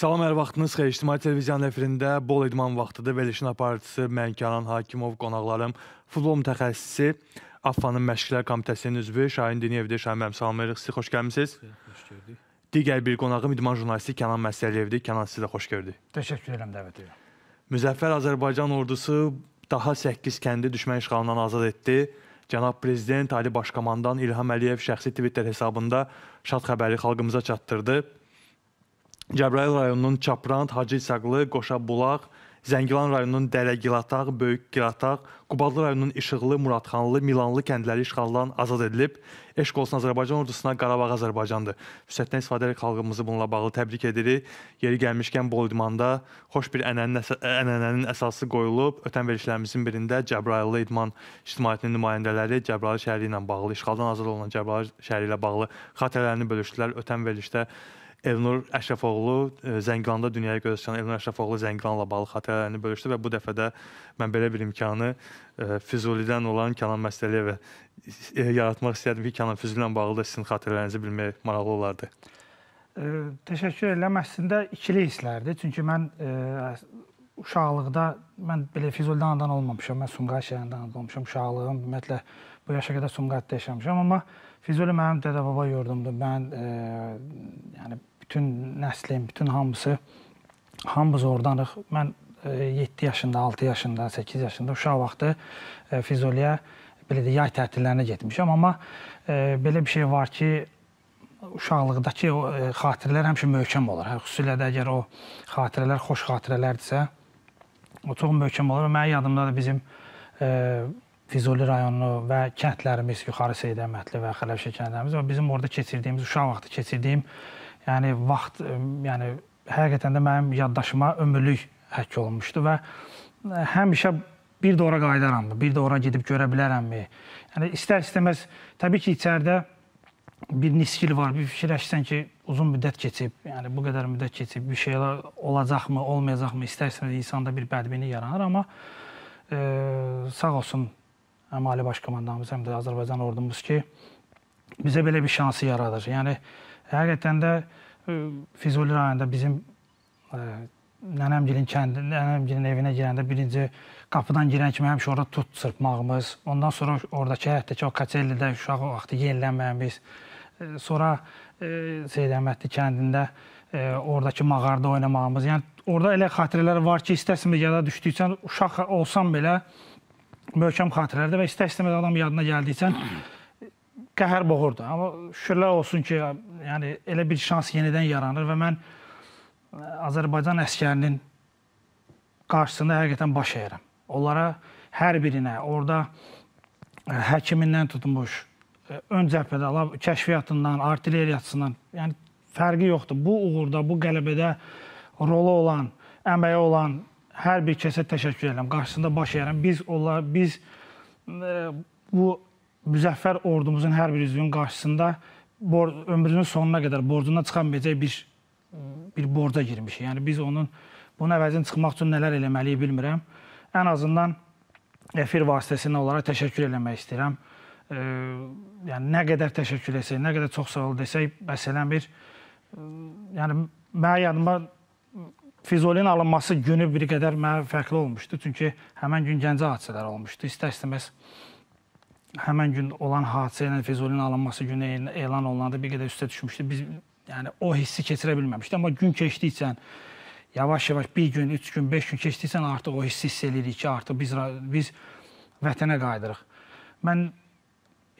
Salam, hər vaxtınız xeyir. İctimai televiziyanın efirində Bol İdman vaxtıdır. Verilişin aparatçısı mən Kənan Hakimov, qonaqlarım futbol mütəxəssisi, AFFA-nın məşqlər komitəsinin üzvü Şahin Diniyevdir. Şahin müəllim, salam veririk. Siz xoş gəlmisiniz. Xoş gördük. Digər bir qonağım idman jurnalisti Kənan Məsəliyevdir. Kənan, sizi də xoş gördük. Təşəkkür edirəm dəvət edirəm. Müzəffər Azərbaycan ordusu daha 8 kəndi düşmən işğalından azad etdi. Cənab Prezident Ali Başkomandan İlham Əliyev şəxsi Twitter hesabında şad xəbəri xalqımıza çatdırdı. Cəbrayıl rayonunun Çaprant, Hacıçaqlı, Qoşabulaq, Zəngilan rayonunun Dərəgilataq, Böyük Gilataq, Qubadlı rayonunun İşıqlı, Muradxanlı, Milanlı kəndləri işğaldan azad edilib. Eşq olsun Azərbaycan ordusuna Qarabağ Azərbaycandır. Fürsətdən istifadə edərək xalqımızı bununla bağlı təbrik edirik. Yeri gəlmişkən Bol idmanda xoş bir ənənənin əsası qoyulub. Ötən verilişlərimizin birində Cəbrayıllı idman ictimaiyyətinin nümayəndələri Cəbrayıl şəhəri ilə bağlı, işğaldan azad olunan Cəbrayıl şəhəri ilə bağlı xatirələrini bölüşdülər. Ötən verilişdə Elnur Əşrəfoğlu e, Zəngilanda dünyaya gözləyən Elnur Əşrəfoğlu Zəngilanla bağlı xatirələrini bölüşdü və bu dəfə də mən belə bir imkanı e, Füzulidən olan Kənan Məstəliyevə e, yaratmaq istəyirdim ki, Kənan Füzuli ilə bağlı da sizin xatirələrinizi bilmək maraqlı olardı. Ə, təşəkkür edirəm. Əslində ikili hisslərdir. Çünki mən ə, uşaqlıqda mən belə Füzulidən anadan olmamışam. Mən Sumqayıt şəhərindən anadan olmuşam. Uşaqlığım ümumiyyətlə bu yaşa qədər Sumqayıtda yaşamışam, amma Füzuli mənim dədə-baba yurdumdur. Mən ə, yəni bütün nəslim, bütün hamısı hamımız ordanıq. Mən 7 e, yaşında, 6 yaşında, 8 yaşında uşaq vaxtı e, Füzuliyə belə də yay tətillərinə getmişəm, amma e, belə bir şey var ki, uşaqlıqdakı o xatirələr həmişə möhkəm olur. Hə, xüsusilə də əgər o xatirələr xoş xatirələrdirsə, o çox möhkəm olur. Mənim yadımda da bizim Füzuli rayonu və kəndlərimiz, Yuxarı Seyidəmətli və Xələbşə kəndlərimiz və bizim orada keçirdiyimiz, uşaq vaxtı keçirdiyim Yəni vaxt yəni həqiqətən də mənim yaddaşıma ömürlük həkk olunmuşdu və həmişə bir də ora qayıdaramı, bir də ora gedib görə bilərəmmi? Yəni istər-istəməz təbii ki, içəridə bir niskil var. Bir fikirləşsən ki, uzun müddət keçib, yəni bu qədər müddət keçib, bir şeylər olacaqmı, olmayacaqmı? İstər-istəməz insanda bir bədbini yaranır, amma e, sağ olsun həm Ali Baş Komandanımız, həm də Azərbaycan ordumuz ki, bizə belə bir şansı yaradır. Yəni Həqiqətən də e, Füzuli rayonunda bizim e, nənəmgilin kəndi, nənəmgilin evinə girəndə birinci qapıdan girən kimi həmişə orada tut çırpmağımız, ondan sonra oradakı həyətdəki o kaçellidə uşaq vaxtı yenilənməyimiz, e, sonra Seyid Əhmədli kəndində oradakı mağarda oynamağımız, yəni orada elə xatirələr var ki, istəsimə yada düşdükcə uşaq olsam belə möhkəm xatirələrdir və istə-istəməz adam yadına gəldikcə qəhər boğurdu. Amma şükürlər olsun ki, yəni elə bir şans yenidən yaranır və mən e, Azərbaycan əskərinin qarşısında həqiqətən baş əyirəm. Onlara hər birinə, orada e, həkimindən tutmuş, e, ön cəbhədə, kəşfiyyatından, artilleriyatçısından, yəni fərqi yoxdur. Bu uğurda, bu qələbədə rolu olan, əməyi olan hər bir kəsə təşəkkür edirəm. Qarşısında baş əyirəm. Biz onlar biz bu müzəffər ordumuzun hər bir üzvünün qarşısında ömrünün sonuna qədər borcundan çıxamayacaq bir bir borca girmişik. Yəni biz onun bunun əvəzini çıxmaq üçün nələr eləməliyik bilmirəm. Ən azından efir vasitəsilə olaraq təşəkkür eləmək istəyirəm. E, yəni nə qədər təşəkkür etsək, nə qədər çox sağ ol desək, məsələn bir e, yəni mənim yadıma Fizolin alınması günü bir qədər mənə fərqli olmuşdu. Çünki həmin gün Gəncə hadisələri olmuşdu. İstər-istəməz həmən gün olan hadisə ilə Füzulinin alınması günü elan olunanda bir qədər üstə düşmüşdü. Biz yəni o hissi keçirə bilməmişdik, amma gün keçdikcə yavaş-yavaş bir gün, üç gün, beş gün keçdikcə artıq o hissi hiss eləyirik ki, artıq biz biz vətənə qayıdırıq. Mən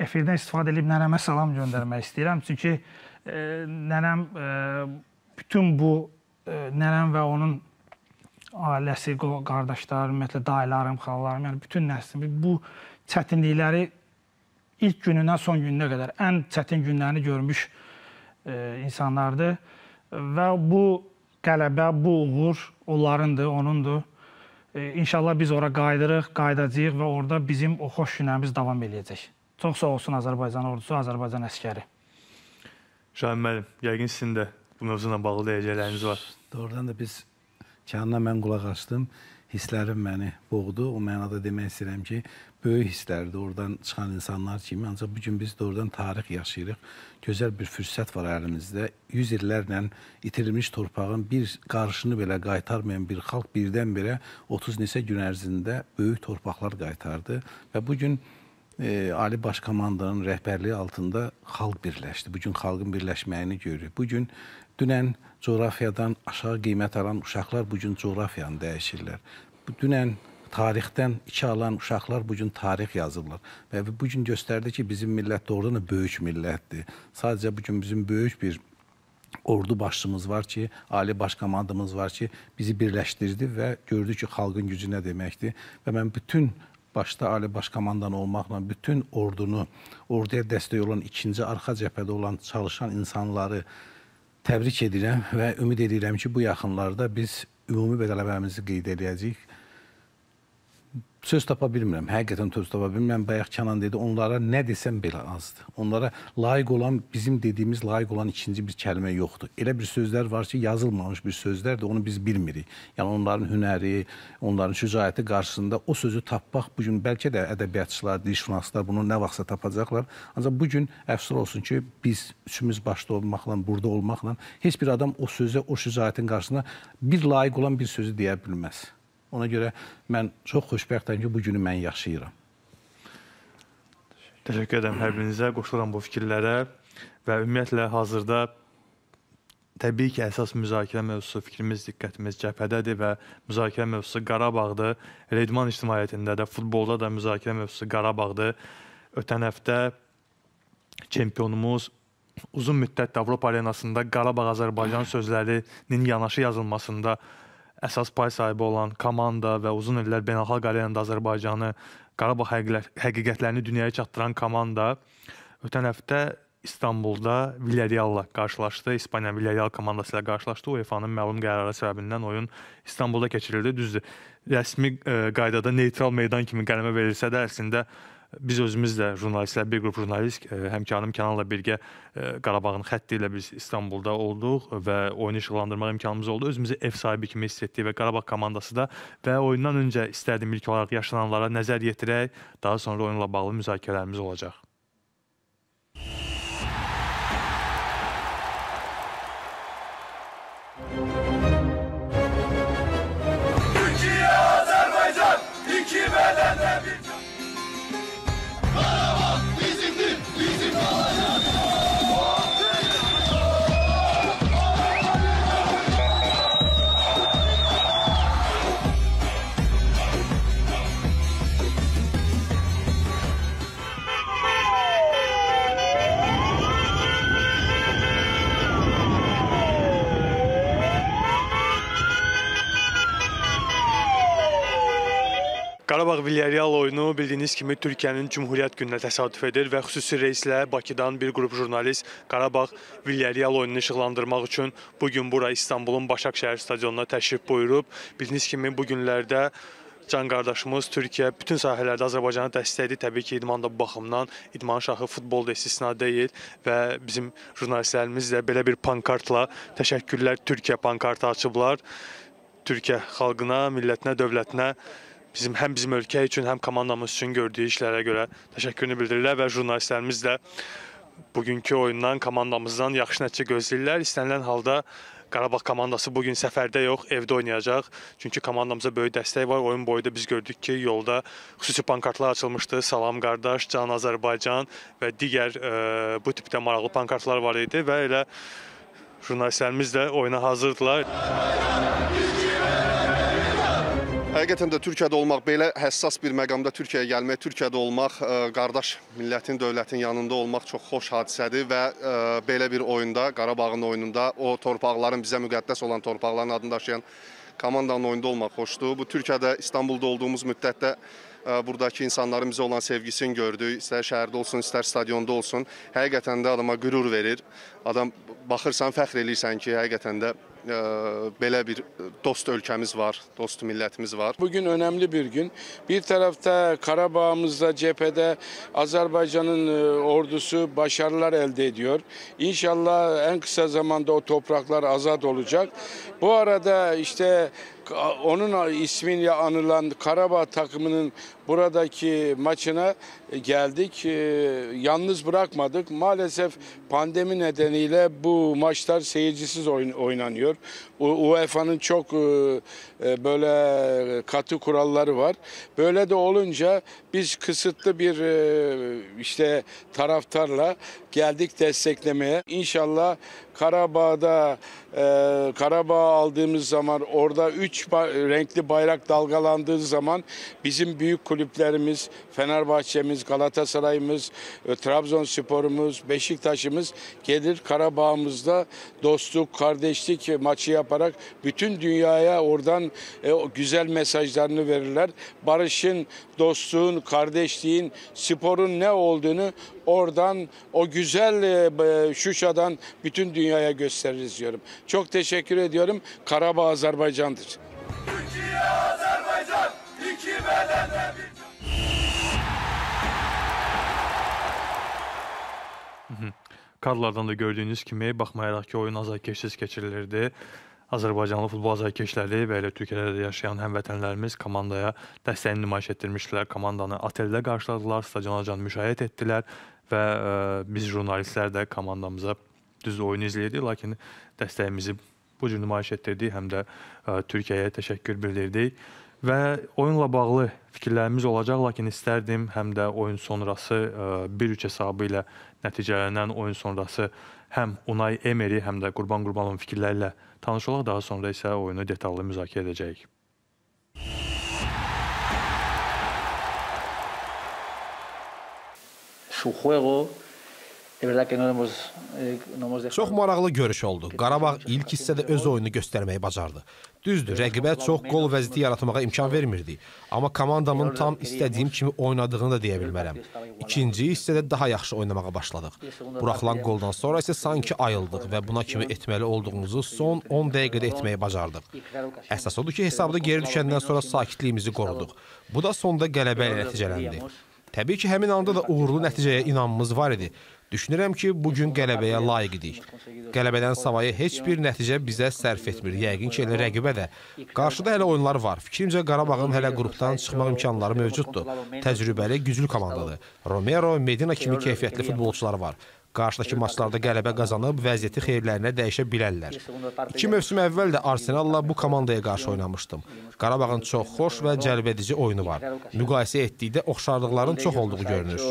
efirdən istifadə edib nənəmə salam göndərmək istəyirəm, çünki e, nənəm e, bütün bu e, nənəm və onun ailəsi, qardaşlarım, ümumiyyətlə dayılarım, xalalarım, yəni bütün nəslim bu çətinlikləri ilk günündən son gününə qədər ən çətin günlərini görmüş e, insanlardır və bu qələbə, bu uğur onlarındır, onundur. E, inşallah biz ora qayıdırıq, qayıdacağıq və orada bizim o xoş günlərimiz davam eləyəcək. Çox sağ olsun Azərbaycan ordusu, Azərbaycan əskəri. Şahin müəllim, yəqin sizin də bu mövzuna bağlı deyəcəkləriniz var. Doğrudan da biz Kanına mən qulaq açdım. Hisslərim məni boğdu. O mənada demək istəyirəm ki, böyük hisslərdir oradan çıxan insanlar kimi. Ancaq bu gün biz doğrudan tarix yaşayırıq. Gözəl bir fürsət var əlimizdə. 100 illərlə itirilmiş torpağın bir qarışını belə qaytarmayan bir xalq birdən-birə 30 neçə gün ərzində böyük torpaqlar qaytardı və bu gün e, Ali Baş Komandanın rəhbərliyi altında xalq birləşdi. Bu gün xalqın birləşməyini görürük. Bu gün dünən coğrafiyadan aşağı qiymət alan uşaqlar bu gün coğrafiyanı dəyişirlər. Dünən tarixdən iki alan uşaqlar bu gün tarix yazırlar. Və bu gün göstərdi ki, bizim millət doğrudan da böyük millətdir. Sadəcə bu gün bizim böyük bir ordu başçımız var ki, ali baş komandamız var ki, bizi birləşdirdi və gördü ki, xalqın gücü nə deməkdir. Və mən bütün başda ali baş komandan olmaqla bütün ordunu, orduya dəstək olan ikinci arxa cəbhədə olan çalışan insanları təbrik edirəm və ümid edirəm ki, bu yaxınlarda biz ümumi bədələbəmizi qeyd edəcəyik söz tapa bilmirəm. Həqiqətən söz tapa bilmirəm. Bayaq Kənan dedi, onlara nə desəm belə azdır. Onlara layiq olan, bizim dediyimiz layiq olan ikinci bir kəlmə yoxdur. Elə bir sözlər var ki, yazılmamış bir sözlərdir, onu biz bilmirik. Yəni onların hünəri, onların şücaəti qarşısında o sözü tapmaq bu gün bəlkə də ədəbiyyatçılar, dilşünaslar bunu nə vaxtsa tapacaqlar. Ancaq bu gün əfsus olsun ki, biz üçümüz başda olmaqla, burada olmaqla heç bir adam o sözə, o şücaətin qarşısında bir layiq olan bir sözü deyə bilməz. Ona görə mən çox xoşbəxtəm ki, bu günü mən yaşayıram. Təşəkkür edirəm hər birinizə, qoşulam bu fikirlərə və ümumiyyətlə hazırda təbii ki, əsas müzakirə mövzusu fikrimiz, diqqətimiz cəbhədədir və müzakirə mövzusu Qarabağdır. Redman ictimaiyyətində də, futbolda da müzakirə mövzusu Qarabağdır. Ötən həftə çempionumuz uzun müddət Avropa arenasında Qarabağ Azərbaycan sözlərinin yanaşı yazılmasında əsas pay sahibi olan komanda və uzun illər beynəlxalq arenada Azərbaycanı, Qarabağ həqiqətlərini dünyaya çatdıran komanda ötən həftə İstanbulda Villareal-la qarşılaşdı. İspaniya Villareal komandası ilə qarşılaşdı. UEFA-nın məlum qərarı səbəbindən oyun İstanbulda keçirildi. Düzdür, rəsmi e, qaydada neytral meydan kimi qələmə verilsə də əslində Biz özümüz də jurnalistlər, bir qrup jurnalist e, həmkarım Kənanla birgə e, Qarabağın xətti ilə biz İstanbulda olduq və oyunu işıqlandırmaq imkanımız oldu. Özümüzü ev sahibi kimi hiss etdik və Qarabağ komandası da və oyundan öncə istərdim ilk olaraq yaşananlara nəzər yetirək, daha sonra oyunla bağlı müzakirələrimiz olacaq. Qarabağ Villareal oyunu bildiyiniz kimi Türkiyənin Cümhuriyyət gününə təsadüf edir və xüsusi reyslə Bakıdan bir qrup jurnalist Qarabağ Villareal oyununu işıqlandırmaq üçün bugün bura İstanbulun Başakşəhər stadionuna təşrif buyurub. Bildiyiniz kimi bu günlərdə can qardaşımız Türkiyə bütün sahələrdə Azərbaycanı dəstəkdir. Təbii ki, idman da bu baxımdan, idman şahı futbol da istisna deyil və bizim jurnalistlərimiz də belə bir pankartla təşəkkürlər Türkiyə pankartı açıblar. Türkiyə xalqına, millətinə, dövlətinə bizim həm bizim ölkə üçün, həm komandamız üçün gördüyü işlərə görə təşəkkürünü bildirirlər və jurnalistlərimiz də bugünkü oyundan, komandamızdan yaxşı nəticə gözləyirlər. İstənilən halda Qarabağ komandası bu gün səfərdə yox, evdə oynayacaq. Çünki komandamıza böyük dəstək var. Oyun boyu da biz gördük ki, yolda xüsusi pankartlar açılmışdı. Salam qardaş, Can Azərbaycan və digər e, bu tipdə maraqlı pankartlar var idi və elə jurnalistlərimiz də oyuna hazırdılar. Bayram, Həqiqətən də Türkiyədə olmaq belə həssas bir məqamda Türkiyəyə gəlmək, Türkiyədə olmaq, e, qardaş millətin, dövlətin yanında olmaq çox xoş hadisədir və e, belə bir oyunda, Qarabağın oyununda o torpaqların, bizə müqəddəs olan torpaqların adını daşıyan komandanın oyunda olmaq xoşdur. Bu Türkiyədə, İstanbulda olduğumuz müddətdə e, buradakı insanların bizə olan sevgisini gördük. İstər şəhərdə olsun, istər stadionda olsun. Həqiqətən də adama qürur verir. Adam baxırsan fəxr eləyirsən ki, həqiqətən də Ə, e, belə bir dost ölkəmiz var, dost millətimiz var. Bugün önemli bir gün. Bir tarafta Karabağ'ımızda cephede Azerbaycan'ın e, ordusu başarılar elde ediyor. İnşallah en kısa zamanda o topraklar azad olacak. Bu arada işte onun ismini anılan Karabağ takımının buradaki maçına e, geldik. E, yalnız bırakmadık. Maalesef pandemi nedeniyle bu maçlar seyircisiz oynanıyor. UEFA'nın çok e, böyle katı kuralları var. Böyle de olunca biz kısıtlı bir işte taraftarla geldik desteklemeye. İnşallah Karabağ'da e, Karabağ aldığımız zaman orada üç renkli bayrak dalgalandığı zaman bizim büyük kulübümüz kulüplerimiz, Fenerbahçe'miz, Galatasaray'ımız, e, Trabzonspor'umuz, Beşiktaş'ımız gelir Karabağ'ımızda dostluk, kardeşlik maçı yaparak bütün dünyaya oradan e, güzel mesajlarını verirler. Barışın, dostluğun, kardeşliğin, sporun ne olduğunu oradan o güzel e, Şuşa'dan bütün dünyaya gösteririz diyorum. Çok teşekkür ediyorum. Karabağ Azerbaycan'dır. Türkiye Azerbaycan iki bedende bir Kadrlardan da gördüyünüz kimi, baxmayaraq ki, oyun azarkeşsiz keçirilirdi. Azərbaycanlı futbol azarkeşləri və elə Türkiyədə də yaşayan həmvətənlərimiz komandaya dəstəyini nümayiş etdirmişdilər. Komandanı oteldə qarşıladılar, stadionacan müşayiət etdilər və ə, e, biz jurnalistlər də komandamıza düz oyunu izləyirdik, lakin dəstəyimizi bu cür nümayiş etdirdik, həm də ə, e, Türkiyəyə təşəkkür bildirdik. Və oyunla bağlı fikirlərimiz olacaq, lakin istərdim həm də oyun sonrası 1-3 e, hesabı ilə nəticələnən oyun sonrası həm Unai Emery, həm də Qurban Qurbanovun fikirləri ilə tanış olaq, daha sonra isə oyunu detallı müzakirə edəcəyik. Su juego Eh, çox maraqlı görüş oldu. Qarabağ ilk hissədə öz oyunu göstərməyi bacardı. Düzdür, rəqibə çox qol vəziyyəti yaratmağa imkan vermirdi. Amma komandamın tam istədiyim kimi oynadığını da deyə bilmərəm. İkinci hissədə daha yaxşı oynamağa başladıq. Buraxılan qoldan sonra isə sanki ayıldıq və buna kimi etməli olduğumuzu son 10 dəqiqədə etməyi bacardıq. Əsas odur ki, hesabda geri düşəndən sonra sakitliyimizi qoruduq. Bu da sonda qələbə ilə nəticələndi. Təbii ki, həmin anda da uğurlu nəticəyə inamımız var idi. Düşünürəm ki, bu gün qələbəyə layiq idik. Qələbədən savayı heç bir nəticə bizə sərf etmir. Yəqin ki, elə rəqibə də. Qarşıda hələ oyunlar var. Fikrimcə Qarabağın hələ qrupdan çıxmaq imkanları mövcuddur. Təcrübəli, güclü komandadır. Romero, Medina kimi keyfiyyətli futbolçular var. Qarşıdakı maçlarda qələbə qazanıb vəziyyəti xeyirlərinə dəyişə bilərlər. İki mövsüm əvvəl də Arsenalla bu komandaya qarşı oynamışdım. Qarabağın çox xoş və cəlbedici oyunu var. Müqayisə etdikdə oxşarlıqların çox olduğu görünür.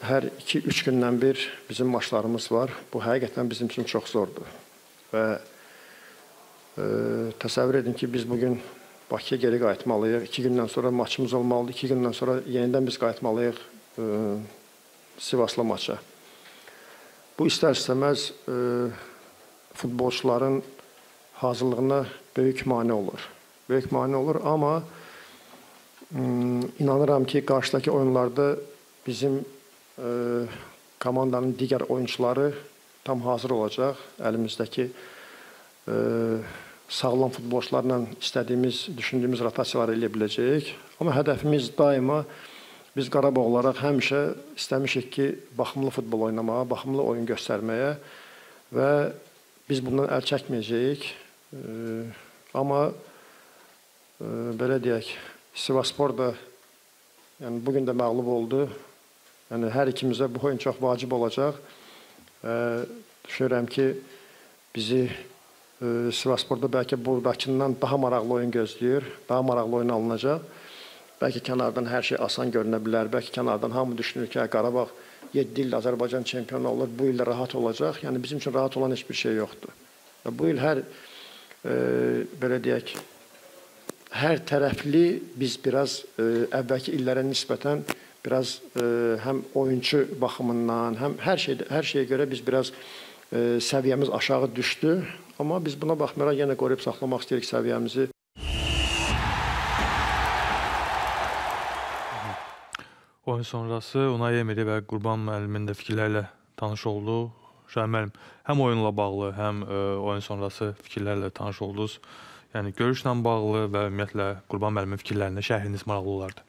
Hər 2-3 gündən bir bizim maçlarımız var. Bu həqiqətən bizim üçün çox zordur. Və ə, e, təsəvvür edin ki, biz bugün Bakıya geri qayıtmalıyıq. İki gündən sonra maçımız olmalıdır. İki gündən sonra yenidən biz qayıtmalıyıq e, Sivasla maça. Bu istər-istəməz e, futbolçuların hazırlığına böyük mane olur. Böyük mane olur, amma e, inanıram ki, qarşıdakı oyunlarda bizim e, komandanın digər oyunçuları tam hazır olacaq. Əlimizdəki e, sağlam futbolçularla istədiyimiz, düşündüyümüz rotasiyaları eləyə biləcəyik. Amma hədəfimiz daima biz Qarabağ olaraq həmişə istəmişik ki, baxımlı futbol oynamağa, baxımlı oyun göstərməyə və biz bundan əl çəkməyəcəyik. E, amma e, belə deyək, Sivaspor da yəni bu gün də məğlub oldu. Yəni hər ikimizə bu oyun çox vacib olacaq. E, düşünürəm ki, bizi Sivasporda bəlkə burdakından daha maraqlı oyun gözləyir, daha maraqlı oyun alınacaq. Bəlkə kənardan hər şey asan görünə bilər, bəlkə kənardan hamı düşünür ki, Qarabağ 7 ildə Azərbaycan çempionu olur, bu ildə rahat olacaq. Yəni bizim üçün rahat olan heç bir şey yoxdur. Bu il hər, e, belə deyək, hər tərəfli biz biraz e, əvvəlki illərə nisbətən biraz e, həm oyunçu baxımından, həm hər şeydə hər şeyə görə biz biraz səviyyəmiz aşağı düşdü. Amma biz buna baxmayaraq yenə qoruyub saxlamaq istəyirik səviyyəmizi. Oyun sonrası Unai Emery və Qurban müəllimin də fikirlərlə tanış olduq. Şahin müəllim, həm oyunla bağlı, həm ə, e, oyun sonrası fikirlərlə tanış oldunuz. Yəni görüşlə bağlı və ümumiyyətlə Qurban müəllimin fikirlərinə şərhiniz maraqlı olardı.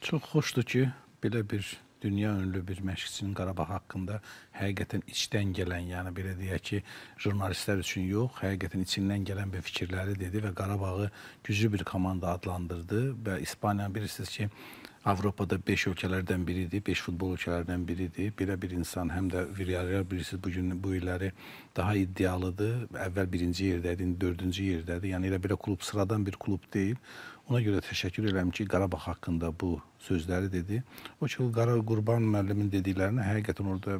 Çox xoşdur ki, belə bir dünya ünlü bir məşqçinin Qarabağ haqqında həqiqətən içdən gələn, yəni belə deyək ki, jurnalistlər üçün yox, həqiqətən içindən gələn bir fikirləri dedi və Qarabağı güclü bir komanda adlandırdı və İspaniya bilirsiniz ki, Avropada 5 ölkələrdən biridir, 5 futbol ölkələrdən biridir. Belə bir insan həm də Villarreal bilirsiniz bu gün bu illəri daha iddialıdır. Əvvəl birinci yerdədir, indi dördüncü yerdədir. Yəni elə belə klub sıradan bir klub deyil. Ona görə təşəkkür edirəm ki, Qarabağ haqqında bu sözləri dedi. O ki, Qara Qurban müəllimin dediklərini həqiqətən orada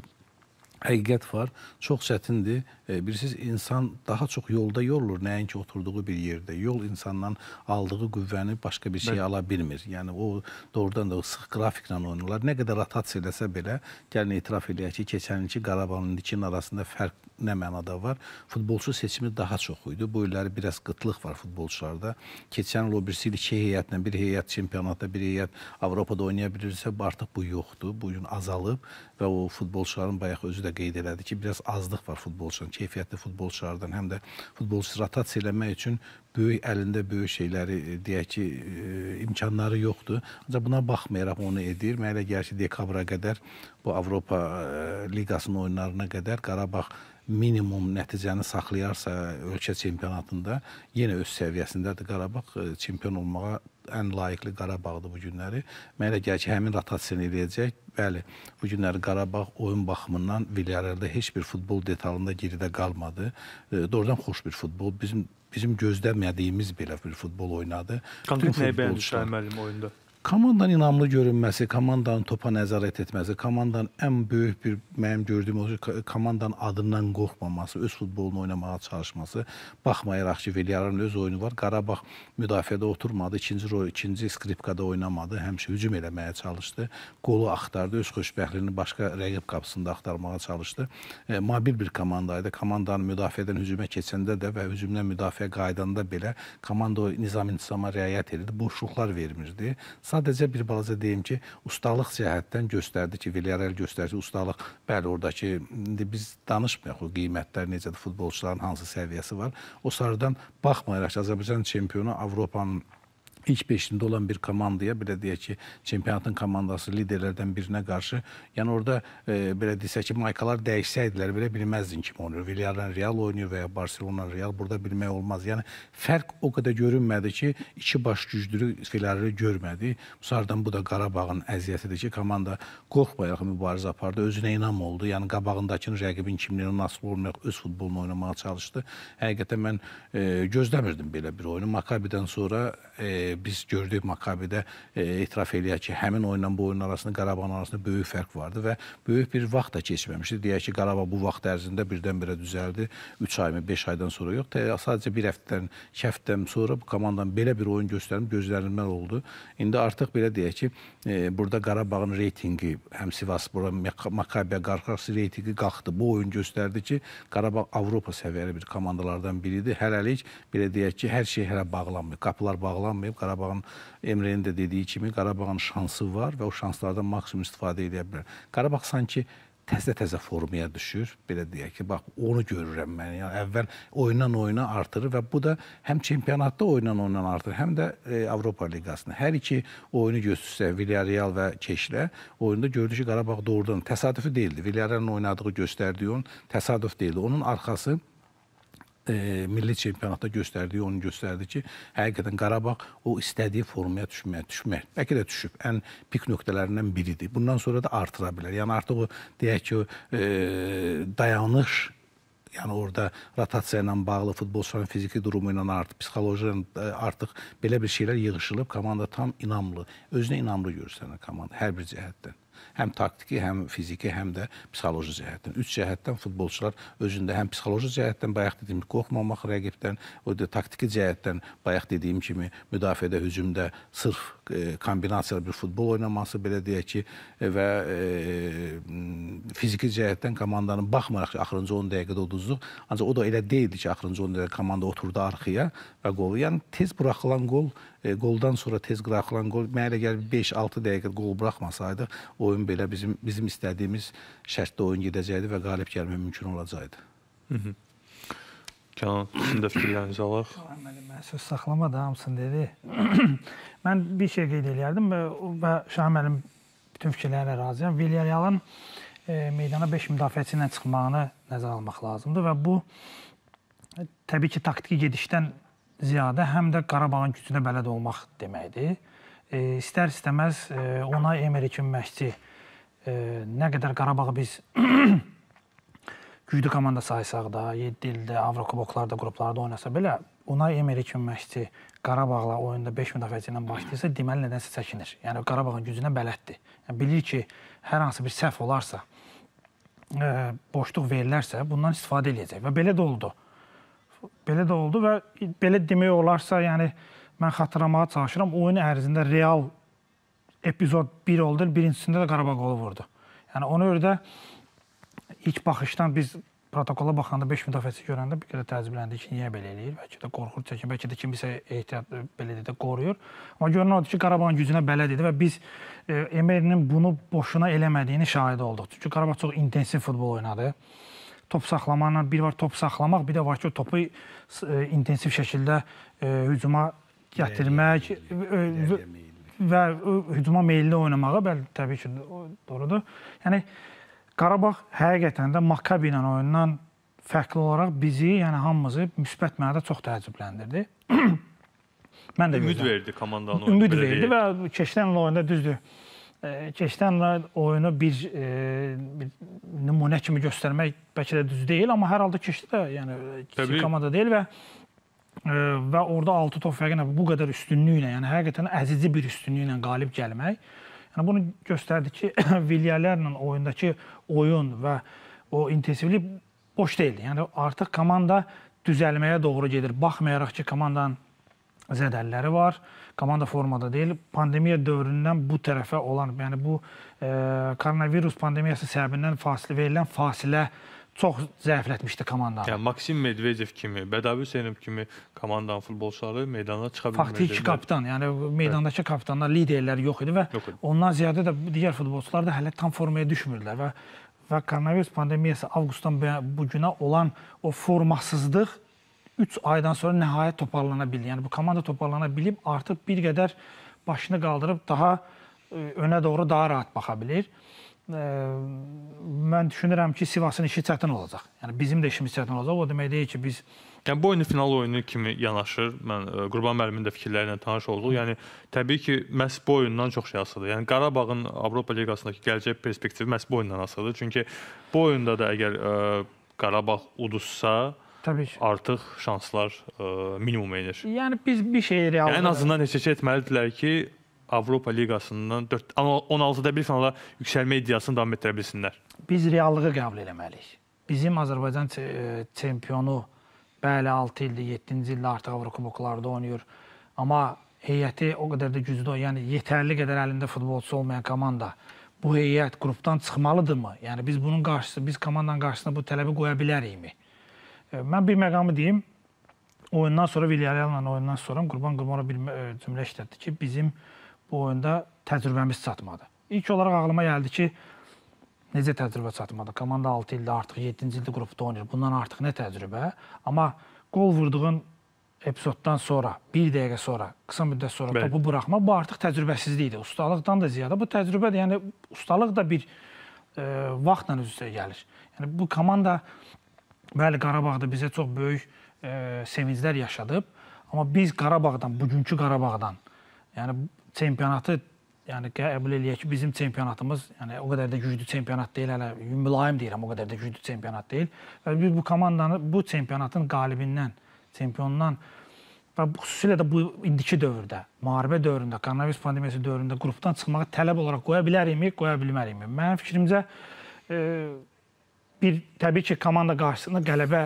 həqiqət var. Çox çətindir. E, bilirsiniz, insan daha çox yolda yorulur, nəinki oturduğu bir yerdə. Yol insandan aldığı qüvvəni başqa bir şey Bəli. ala bilmir. Yəni o doğrudan da o sıx qrafiklə oynayırlar. Nə qədər rotasiya eləsə belə, gəlin etiraf eləyək ki, keçən ilki Qarabağın ikinin arasında fərq nə mənada var? Futbolçu seçimi daha çox idi. Bu illəri biraz qıtlıq var futbolçularda. Keçən il o birisi ilə iki heyətlə, bir heyət çempionatda, bir heyət Avropada oynaya bilirsə, artıq bu yoxdur. Bu gün azalıb və o futbolçuların bayaq özü də da qeyd elədi ki, biraz azlıq var futbolçudan, keyfiyyətli futbolçulardan, həm də futbolçu rotasiya eləmək üçün böyük əlində böyük şeyləri e, deyək ki, e, imkanları yoxdur. Ancaq buna baxmayaraq onu edir. Mənə elə gəlir ki, dekabra qədər bu Avropa e, Liqasının oyunlarına qədər Qarabağ minimum nəticəni saxlayarsa ölkə çempionatında yenə öz səviyyəsindədir Qarabağ e, çempion olmağa ən layiqli Qarabağdır bu günləri. Mənə elə gəlir ki, həmin rotasiyonu eləyəcək. Bəli, bu günləri Qarabağ oyun baxımından Villarrealda heç bir futbol detalında geridə qalmadı. E, doğrudan xoş bir futbol. Bizim bizim gözləmədiyimiz belə bir futbol oynadı. Konkret nəyi bəyəndiniz müəllim oyunda? Komandanın inamlı görünməsi, komandanın topa nəzarət etməsi, komandanın ən böyük bir mənim gördüyüm o komandanın adından qorxmaması, öz futbolunu oynamağa çalışması, baxmayaraq ki, Veliarın öz oyunu var. Qarabağ müdafiədə oturmadı, ikinci rol, ikinci skripkada oynamadı, həmişə hücum eləməyə çalışdı. Qolu axtardı, öz xoşbəxtliyini başqa rəqib qapısında axtarmağa çalışdı. E, mobil bir komanda idi. Komandanın müdafiədən hücuma keçəndə də və hücumdan müdafiəyə qayıdanda belə komanda o nizam-intizama riayət edirdi, boşluqlar vermirdi Sadəcə bir balaca deyim ki, ustalıq cəhətdən göstərdi ki, Villarreal göstərici ustalıq, bəli, oradakı indi biz danışmayaq o qiymətlər necədir, futbolçuların hansı səviyyəsi var. O sarıdan baxmayaraq ki, Azərbaycan çempionu Avropanın ilk beşində olan bir komandaya, belə deyək ki, çempionatın komandası liderlərdən birinə qarşı, yəni orada e, belə desək ki, maykalar dəyişsəydilər belə bilməzdin kim oynayır. Villarreal Real oynayır və ya Barcelona Real burada bilmək olmaz. Yəni fərq o qədər görünmədi ki, iki baş güclü Villarreal görmədi. Sardan bu da Qarabağın əziyyətidir ki, komanda qorxmayaraq mübarizə apardı, özünə inam oldu. Yəni qabağındakının rəqibin kimliyini nasıl olmayaraq öz futbolunu oynamağa çalışdı. Həqiqətən mən e, gözləmirdim belə bir oyunu. Makabidən sonra e, biz gördük Makabidə e, etiraf eləyək ki, həmin oyunla bu oyunun arasında Qarabağın arasında böyük fərq vardı və böyük bir vaxt da keçməmişdi. Deyək ki, Qarabağ bu vaxt ərzində birdən-birə düzəldi. 3 ay mı, 5 aydan sonra yox. Sadəcə bir həftədən, iki həftədən sonra bu komandan belə bir oyun göstərim gözlənilməli oldu. İndi artıq belə deyək ki, e, burada Qarabağın reytingi, həm Sivas, bura Makabiyə qarşısı reytingi qalxdı. Bu oyun göstərdi ki, Qarabağ Avropa səviyyəli bir komandalardan biridir. Hələlik belə deyək ki, hər şey hələ bağlanmır. Qapılar bağlanmayıb. Qarabağın Emrenin də dediyi kimi Qarabağın şansı var və o şanslardan maksimum istifadə edə bilər. Qarabağ sanki təzə-təzə formaya düşür. Belə deyək ki, bax onu görürəm mən. Yəni əvvəl oyundan oyuna artırır və bu da həm çempionatda oyundan oyuna artır, həm də e, Avropa liqasında. Hər iki oyunu göstərsə, Villarreal və Keşlə oyunda gördük ki, Qarabağ doğrudan təsadüfi deyildi. Villarrealın oynadığı göstərdiyi oyun təsadüf deyildi. Onun arxası e, milli çempionatda göstərdiyi onu göstərdi ki, həqiqətən Qarabağ o istədiyi formaya düşməyə düşmək. Bəlkə də düşüb. Ən pik nöqtələrindən biridir. Bundan sonra da artıra bilər. Yəni artıq o deyək ki, e, dayanış Yəni orada rotasiya ilə bağlı futbolçuların fiziki durumu ilə artıq psixoloji ilə e, artıq belə bir şeylər yığılıb, komanda tam inamlı, özünə inamlı görsənir komanda hər bir cəhətdən həm taktiki, həm fiziki, həm də psixoloji cəhətdən. Üç cəhətdən futbolçular özündə həm psixoloji cəhətdən bayaq dediyim qorxmamaq rəqibdən, o da taktiki cəhətdən bayaq dediyim kimi müdafiədə, hücumda sırf e, kombinasiyalı bir futbol oynaması belə deyək ki e, və e, fiziki cəhətdən komandanın baxmayaraq ki, axırıncı 10 dəqiqədə uduzduq. Ancaq o da elə deyildi ki, axırıncı 10 dəqiqə komanda oturdu arxaya və qolu, yəni tez buraxılan qol e, qoldan sonra tez qıraqılan qol mənə elə gəlir 5-6 dəqiqə qol buraxmasaydı oyun belə bizim bizim istədiyimiz şərtdə oyun gedəcəydi və qalib gəlmək mümkün olacaqdı. Hı -hı. Kənan, sizin də fikirlərinizi alaq. Müəllim, mən söz saxlamadı, hamısını dedi. mən bir şey qeyd eləyərdim və, və Şahin müəllim bütün fikirlərlə razıyam. Villarealın e, meydana 5 müdafiəçi ilə çıxmağını nəzərə almaq lazımdır və bu e, təbii ki, taktiki gedişdən ziyadə həm də Qarabağın gücünə bələd olmaq deməkdir. E, istər istəməz e, ona Emerikin məşqçi e, nə qədər Qarabağı biz güclü komanda saysaq da, 7 ildə Avrokuboklarda, qruplarda oynasa belə, ona Emerikin məşqçi Qarabağla oyunda 5 müdafiəçi ilə başlayırsa, deməli nədənsə çəkinir. Yəni Qarabağın gücünə bələddir. Yəni bilir ki, hər hansı bir səhv olarsa, e, boşluq verilərsə, bundan istifadə eləyəcək və belə də oldu. E, belə də oldu və belə demək olarsa, yəni mən xatırlamağa çalışıram, oyun ərzində real epizod 1 oldu, birincisində də Qarabağ qolu vurdu. Yəni ona görə də ilk baxışdan biz protokola baxanda 5 müdafiəçi görəndə bir qədər təəccübləndik ki, niyə belə eləyir? Bəlkə də qorxur çəkir, bəlkə də kimisə ehtiyat belə də qoruyur. Amma görünən odur ki, Qarabağın gücünə bələd idi və biz e, Emerinin bunu boşuna eləmədiyini şahid olduq. Çünki Qarabağ çox intensiv futbol oynadı top saxlamanla bir var top saxlamaq, bir də var ki, topu e, intensiv şəkildə e, hücuma gətirmək e, və, və e, hücuma meylli oynamağa bəli təbii ki, doğrudur. Yəni Qarabağ həqiqətən də Makabi ilə oyundan fərqli olaraq bizi, yəni hamımızı müsbət mənada çox təəccübləndirdi. Mən də ümid gözləm. verdi komandanın oyunu. Ümid verdi və keçən oyunda düzdür keçən oyunu bir, bir nümunə kimi göstərmək bəlkə də düz deyil, amma hər halda keçdi də, yəni kiçik komanda deyil və və orada 6 top fərqi ilə bu qədər üstünlüklə, yəni həqiqətən əzici bir üstünlüklə qalib gəlmək. Yəni bunu göstərdi ki, Vilyalərlə oyundakı oyun və o intensivlik boş deyildi. Yəni artıq komanda düzəlməyə doğru gedir. Baxmayaraq ki, komandanın zədəlləri var. E, komanda formada deyil. Pandemiya dövründən bu tərəfə olan, yəni bu e, koronavirus pandemiyası səbəbindən fasilə verilən fasilə çox zəiflətmişdi komandanı. Yəni Maksim Medvedev kimi, Bədavi Hüseynov kimi komandanın futbolçuları meydana çıxa bilmirdi. Faktiki kapitan, yəni meydandakı kapitanlar, liderlər yox idi və yox idi. ondan ziyadə də digər futbolçular da hələ tam formaya düşmürdülər və və koronavirus pandemiyası avqustdan bu günə olan o formasızlıq 3 aydan sonra nəhayət toparlana bildi. Yəni bu komanda toparlana bilib artıq bir qədər başını qaldırıb daha e, önə doğru daha rahat baxa bilir. E, mən düşünürəm ki, Sivasın işi çətin olacaq. Yəni bizim də işimiz çətin olacaq. O demək deyil ki, biz Yəni bu oyunu final oyunu kimi yanaşır. Mən e, Qurban müəllimin də fikirlərinə tanış olduq. Yəni təbii ki, məhz bu oyundan çox şey asılıdır. Yəni Qarabağın Avropa Liqasındakı gələcək perspektivi məhz bu oyundan asılıdır. Çünki bu oyunda da əgər ə, Qarabağ uduzsa, Təbii ki. Artıq şanslar ə, e, minimuma enir. Yəni biz bir şey real yəni, ən azından neçə etməlidirlər ki, Avropa Liqasından 4 16-da bir finala yüksəlmə iddiasını davam etdirə bilsinlər. Biz reallığı qəbul etməliyik. Bizim Azərbaycan e, çempionu bəli 6 ildir, 7-ci ildə artıq Avrokuboklarda oynayır. Amma heyəti o qədər də güclü, yəni yetərli qədər əlində futbolçusu olmayan komanda bu heyət qrupdan çıxmalıdırmı? Yəni biz bunun qarşısı, biz komandanın qarşısına bu tələbi qoya bilərikmi? Mən bir məqamı deyim. Oyundan sonra Villareal-la oyundan sonra Qurban Qurbanov bir e, cümlə işlətdi ki, bizim bu oyunda təcrübəmiz çatmadı. İlk olaraq ağlıma gəldi ki, necə təcrübə çatmadı? Komanda 6 ildə artıq 7-ci ildə qrupda oynayır. Bundan artıq nə təcrübə? Amma qol vurduğun epizoddan sonra, 1 dəqiqə sonra, qısa müddət sonra Bəli. topu buraxma bu artıq təcrübəsizlikdir. Ustalıqdan da ziyadə bu təcrübədir. Yəni ustalıq da bir e, vaxtla üz-üzə gəlir. Yəni bu komanda Bəli, Qarabağda bizə çox böyük e, sevinclər yaşadıb. Amma biz Qarabağdan, bugünkü Qarabağdan, yəni çempionatı yəni qəbul eləyək ki, bizim çempionatımız, yəni o qədər də güclü çempionat deyil hələ, mülayim deyirəm, o qədər də güclü çempionat deyil. Və biz bu komandanı bu çempionatın qalibindən, çempiondan və xüsusilə də bu indiki dövrdə, müharibə dövründə, koronavirus pandemiyası dövründə qrupdan çıxmağı tələb olaraq qoya bilərikmi, qoya bilmərikmi? Mənim fikrimcə e, bir təbii ki, komanda qarşısında qələbə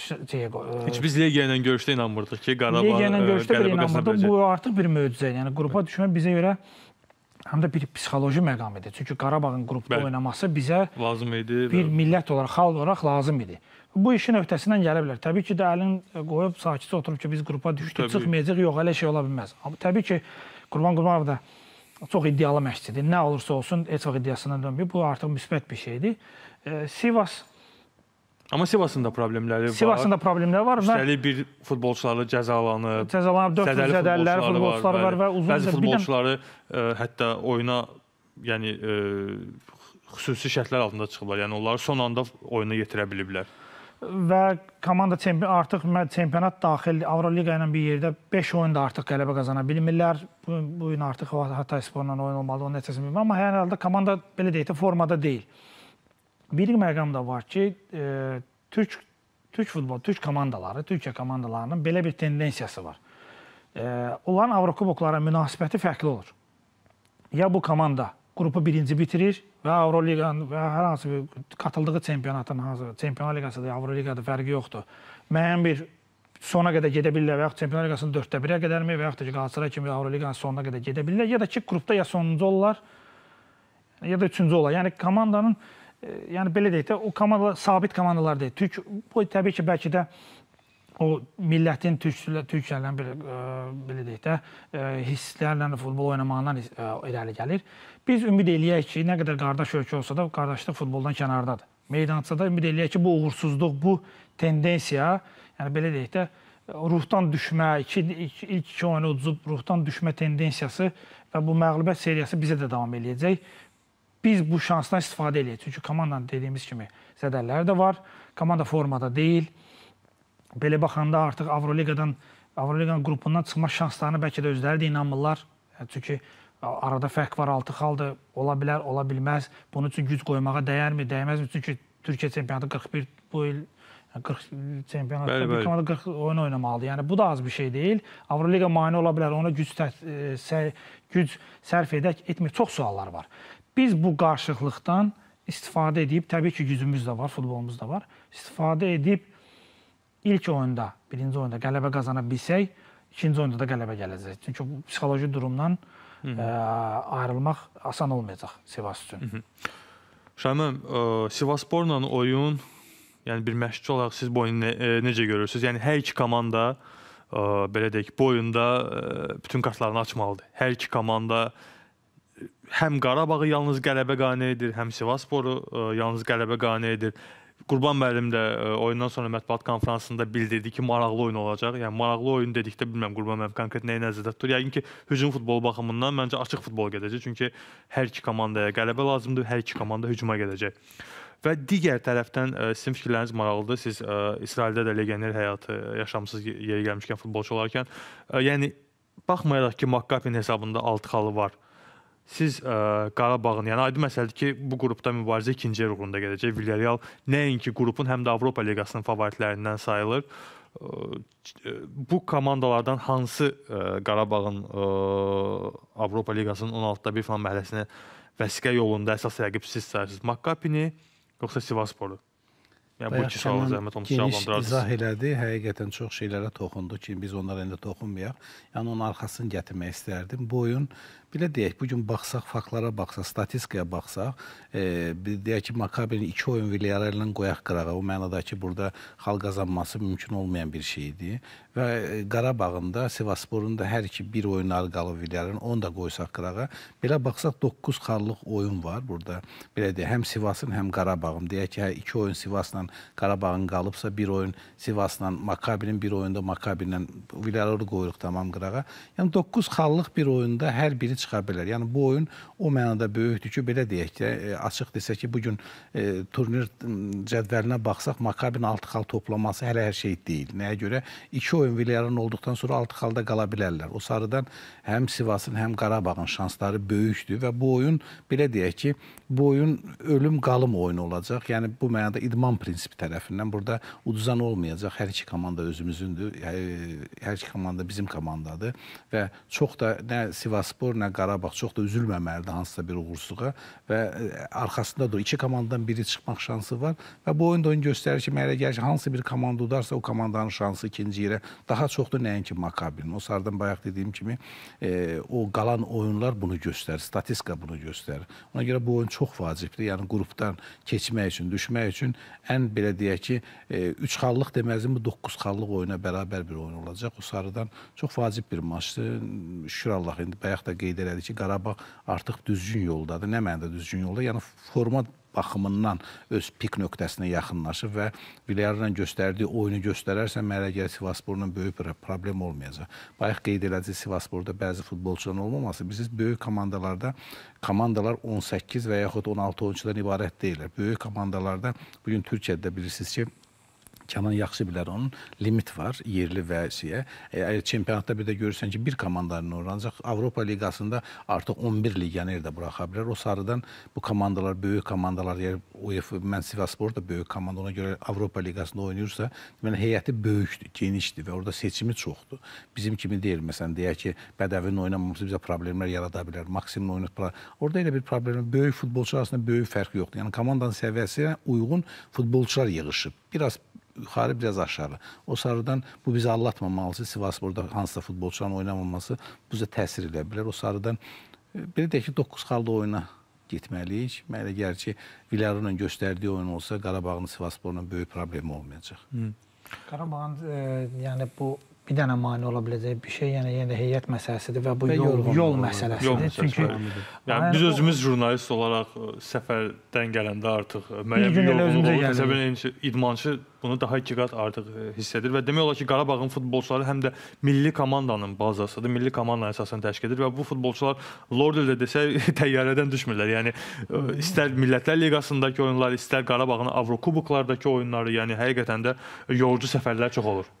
şey, e, Heç biz Legiya ilə görüşdə inanmırdıq ki, Qarabağ Legiya ilə e, görüşdə belə inanmırdıq. Bu artıq bir möcüzə. Yəni qrupa düşmək bizə görə həm də bir psixoloji məqam idi. Çünki Qarabağın qrupda Bəli. oynaması bizə lazım idi. Bir bəli. millət olaraq, xalq olaraq lazım idi. Bu işin öhdəsindən gələ bilər. Təbii ki, də əlin qoyub sakitcə oturub ki, biz qrupa düşdük, təbii. çıxmayacağıq, yox, elə şey ola bilməz. Amma təbii ki, Qurban Qurbanov da çox iddialı məşqçidir. Nə olursa olsun heç vaxt iddiasından dönmür. Bu artıq müsbət bir şeydir. E, Sivas Amma Sivasın da problemləri var. Sivasın da problemləri var. Üstəlik bir futbolçuları cəzalanıb. Cəzalanıb 400 zədəliləri futbolçuları, futbolçuları var, var və uzun bəzi futbolçuları ə, e, hətta oyuna yəni ə, e, xüsusi şərtlər altında çıxıblar. Yəni onları son anda oyuna yetirə biliblər. Və komanda çempion artıq çempionat daxil Avroliqa ilə bir yerdə 5 oyunda artıq qələbə qazana bilmirlər. Bu, bu gün artıq Hatay Sporla oyun olmalı, onun nəticəsini bilmirəm, amma hər halda komanda belə deyək də formada deyil bir məqam da var ki, e, türk türk futbol, türk komandaları, Türkiyə komandalarının belə bir tendensiyası var. E, onların Avrokuboklara münasibəti fərqli olur. Ya bu komanda qrupu birinci bitirir və Avroliqanın və hər hansı bir qatıldığı çempionatın hansı çempionat liqasında, Avroligada fərqi yoxdur. Müəyyən bir sona qədər gedə bilirlər və yaxud Çempionlar Liqasının 4-də 1-ə qədərmi və yaxud da Galatasaray kimi Avroliqanın sonuna qədər gedə bilirlər ya da ki, qrupda ya sonuncu olurlar ya da üçüncü olar. Yəni komandanın yəni belə deyək də, o komandalar sabit komandalar deyil. Türk bu təbii ki, bəlkə də o millətin türkçülər türkçələrlə belə ə, e, belə deyək də ə, e, hisslərlə futbol oynamağından ə, e, irəli gəlir. Biz ümid eləyək ki, nə qədər qardaş ölkə olsa da, qardaşlıq futboldan kənardadır. Meydançada ümid eləyək ki, bu uğursuzluq, bu tendensiya, yəni belə deyək də ruhdan düşmə, iki, iki ilk iki oyunu uduzub ruhdan düşmə tendensiyası və bu məğlubiyyət seriyası bizə də davam eləyəcək Biz bu şansdan istifadə edək. Çünki komandanın dediyimiz kimi zədərləri də var. Komanda formada deyil. Belə baxanda artıq Avroliqadan Avroliqanın qrupundan çıxma şanslarına bəlkə də özləri də inanmırlar. E, çünki arada fərq var, 6 xaldır. Ola bilər, ola bilməz. Bunun üçün güc qoymağa dəyərmi, dəyməzmi? Çünki Türkiyə çempionatı 41 bu il 40 e, çempionatda bəli, bir komanda 40 oyun oynamalıdır. Yəni bu da az bir şey deyil. Avroliqa mane ola bilər. Ona güc e, güc sərf edək, etmək çox suallar var. Biz bu qarşıqlıqdan istifadə edib, təbii ki, gücümüz də var, futbolumuz da var. İstifadə edib ilk oyunda, birinci oyunda qələbə qazana bilsək, ikinci oyunda da qələbə gələcək. Çünki bu psixoloji durumdan Hı -hı. ə, e, ayrılmaq asan olmayacaq Sivas üçün. Hı -hı. Şamil, e, Sivasporla oyun, yəni bir məşqçi olaraq siz bu oyunu ne, e, necə görürsüz? Yəni hər iki komanda ə, e, belə deyək, bu oyunda ə, bütün kartlarını açmalıdır. Hər iki komanda həm Qarabağı yalnız qələbə qane edir, həm Sivassporu e, yalnız qələbə qane edir. Qurban müəllim də e, oyundan sonra mətbuat konfransında bildirdi ki, maraqlı oyun olacaq. Yəni maraqlı oyun dedikdə bilmirəm Qurban müəllim konkret nəyi nəzərdə tutur. Yəqin ki, hücum futbolu baxımından məncə açıq futbol gedəcək. Çünki hər iki komandaya qələbə lazımdır, hər iki komanda hücuma gedəcək. Və digər tərəfdən ə, e, sizin fikirləriniz maraqlıdır. Siz ə, İsraildə də legioner həyatı yaşamısınız yeri gəlmişkən futbolçu olarkən. Ə, yəni baxmayaraq ki, Makkapin hesabında 6 xalı var siz ə, e, Qarabağın, yəni aydın məsələdir ki, bu qrupda mübarizə ikinci yer uğrunda gedəcək. Villarreal nəinki qrupun, həm də Avropa Liqasının favoritlərindən sayılır. Ə, e, e, bu komandalardan hansı ə, Qarabağın ə, Avropa Liqasının 16-da 1 falan mərhələsinə vəsiqə yolunda əsas rəqib siz sayırsınız? Makkapini yoxsa Sivassporu? Yəni bu iki sualı zəhmət onu cavablandırarız. İzah elədi. Həqiqətən çox şeylərə toxundu ki, biz onlara indi toxunmayaq. Yəni onun arxasını gətirmək istərdim. Bu oyun belə deyək, bu gün baxsaq, faktlara baxsaq, statistikaya baxsaq, e, bir deyək ki, Makabinin 2 oyun Villarreal ilə qoyaq qırağa. O mənada ki, burada xal qazanması mümkün olmayan bir şey idi. Və e, Qarabağın da, Sivasporun da hər iki bir oyun arqalı Villarreal, onu da qoysaq qırağa. Belə baxsaq 9 xallıq oyun var burada. Belə deyək, həm Sivasın, həm Qarabağın. Deyək ki, 2 oyun Sivasla Qarabağın qalıbsa, bir oyun Sivasla Makabinin, bir oyunda Makabinlə Villarrealı qoyuruq tamam qırağa. Yəni 9 xallıq bir oyunda hər biri çıxa bilər. Yəni bu oyun o mənada böyükdür ki, belə deyək də, e, açıq desək ki, bu gün e, turnir cədvəlinə baxsaq, Makabinin 6 xal toplaması hələ hər şey deyil. Nəyə görə? 2 oyun Villareal olduqdan sonra 6 xalda qala bilərlər. O sarıdan həm Sivasın, həm Qarabağın şansları böyükdür və bu oyun belə deyək ki, bu oyun ölüm qalım oyunu olacaq. Yəni bu mənada idman prinsipi tərəfindən burada uduzan olmayacaq. Hər iki komanda özümüzündür. Hər e, iki komanda bizim komandadır və çox da nə Sivaspor, nə Qarabağ çox da üzülməməlidir hansısa bir uğursuzluğa və arxasında dur. İki komandadan biri çıxmaq şansı var və bu oyunda onu göstərir ki, mənə gəlir ki, hansı bir komanda udarsa o komandanın şansı ikinci yerə daha çoxdur nəinki Makabinin. O sardan bayaq dediyim kimi e, o qalan oyunlar bunu göstərir, statistika bunu göstərir. Ona görə bu oyun çox vacibdir. Yəni qrupdan keçmək üçün, düşmək üçün ən belə deyək ki, 3 e, xallıq deməzdim, bu 9 xallıq oyuna bərabər bir oyun olacaq. O sarıdan çox vacib bir maçdır. Şükür Allah indi bayaq da qeyd qeyd elədi ki, Qarabağ artıq düzgün yoldadır. Nə mənada düzgün yolda? Yəni forma baxımından öz pik nöqtəsinə yaxınlaşıb və Villareal göstərdiyi oyunu göstərərsə mənə gəlir Sivasporla böyük bir problem olmayacaq. Bayaq qeyd elədi Sivasporda bəzi futbolçuların olmaması. Bilirsiniz, böyük komandalarda komandalar 18 və yaxud 16 oyunçudan ibarət deyillər. Böyük komandalarda bu gün Türkiyədə bilirsiniz ki, Kənan yaxşı bilər onun limit var yerli və siyə. E, çempionatda bir də görürsən ki, bir komandanın oranı ancaq Avropa liqasında artıq 11 legioner yəni də buraxa bilər. O sarıdan bu komandalar böyük komandalar, yəni UEFA, mən Sivaspor da böyük komanda ona görə Avropa liqasında oynayırsa, deməli heyəti böyükdür, genişdir və orada seçimi çoxdur. Bizim kimi deyil. Məsələn, deyək ki, Bədəvin oynamaması bizə problemlər yarada bilər. Maksimin oynatmalar. Orada elə bir problem, böyük futbolçu arasında böyük fərq yoxdur. Yəni komandanın səviyyəsinə uyğun futbolçular yığılıb. Biraz yuxarı biraz aşağı. O sarıdan bu bizi allatmamalısı. Sivas burada hansısa futbolçuların oynamaması bizə təsir eləyə bilər. O sarıdan e, belə deyək ki, 9 xallı oyuna getməliyik. Mənə gəlir ki, Villaronun göstərdiyi oyun olsa Qarabağın Sivassporla böyük problemi olmayacaq. Hı. Qarabağın e, yəni bu bir dənə mane ola biləcək bir şey, yəni yenə yəni, heyət məsələsidir və bu və yol, yol, yol məsələsidir. Yol məsələsi Çünki məsələsi. yəni biz özümüz jurnalist olaraq e, səfərdən gələndə artıq e, müəyyən bir yorğunluq olur. Təsəvvür idmançı bunu daha iki qat artıq e, hiss edir və demək olar ki, Qarabağın futbolçuları həm də milli komandanın bazasıdır. Milli komandanın əsasını təşkil edir və bu futbolçular Lordeldə desək təyyarədən düşmürlər. Yəni istər Millətlər Liqasındakı oyunları, istər Qarabağın Avrokuboklardakı oyunları, yəni həqiqətən də yolcu səfərlər çox olur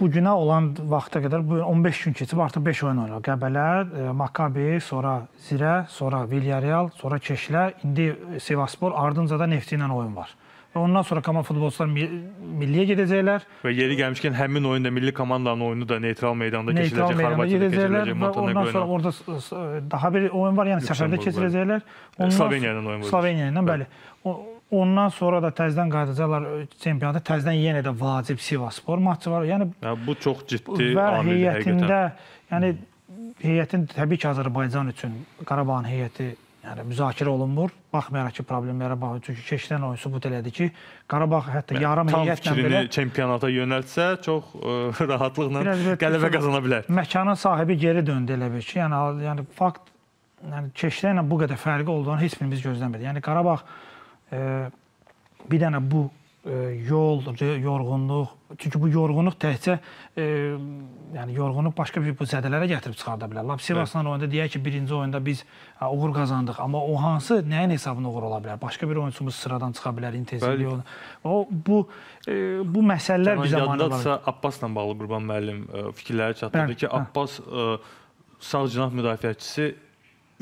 bu günə olan vaxta qədər bu 15 gün keçib artıq 5 oyun oynayır. Qəbələ, e, Makabi, sonra Zirə, sonra Villarreal, sonra Keşlə, indi e, Sivaspor, ardınca da Nefti ilə oyun var. Və ondan sonra komanda futbolçular milliyə gedəcəklər. Və yeri gəlmişkən həmin oyunda milli komandanın oyunu da neytral meydanda neytral keçiriləcək, Xorvatiyada keçiriləcək, Montenegro ilə. Ondan sonra orada daha bir oyun var, yəni səfərdə keçirəcəklər. Ondan Sloveniya ilə oyun var. Sloveniya ilə, bəli. bəli. O, Ondan sonra da təzədən qayıdacaqlar çempionata. Təzədən yenə də vacib Sivaspor maçı var. Yəni ya, bu çox ciddi və amildir heyətində, yəni heyətin təbii ki, Azərbaycan üçün Qarabağın heyəti yəni müzakirə olunmur. Baxmayaraq ki, problemlərə bağlı çünki keçən oyun sübut elədi ki, Qarabağ hətta yəni, yarım heyətlə belə çempionata yönəltsə çox ə, e, rahatlıqla qələbə qazana bilər. Məkanın sahibi geri döndü elə bil ki, yəni yəni fakt yəni keçən ilə bu qədər fərqi olduğunu heç birimiz gözləmirdik. Yəni Qarabağ bir dənə bu yol, yorğunluq, çünki bu yorğunluq təkcə e, yəni yorğunluq başqa bir bu zədələrə gətirib çıxarda bilər. Lap Sivasla oyunda deyək ki, birinci oyunda biz ə, uğur qazandıq, amma o hansı nəyin hesabına uğur ola bilər? Başqa bir oyunçumuz sıradan çıxa bilər, intensivlik olur. O bu e, bu məsələlər bizə mane olur. Yaddadısa Abbasla bağlı Qurban müəllim fikirləri çatdırdı ki, hə. Abbas ə, sağ cinah müdafiəçisi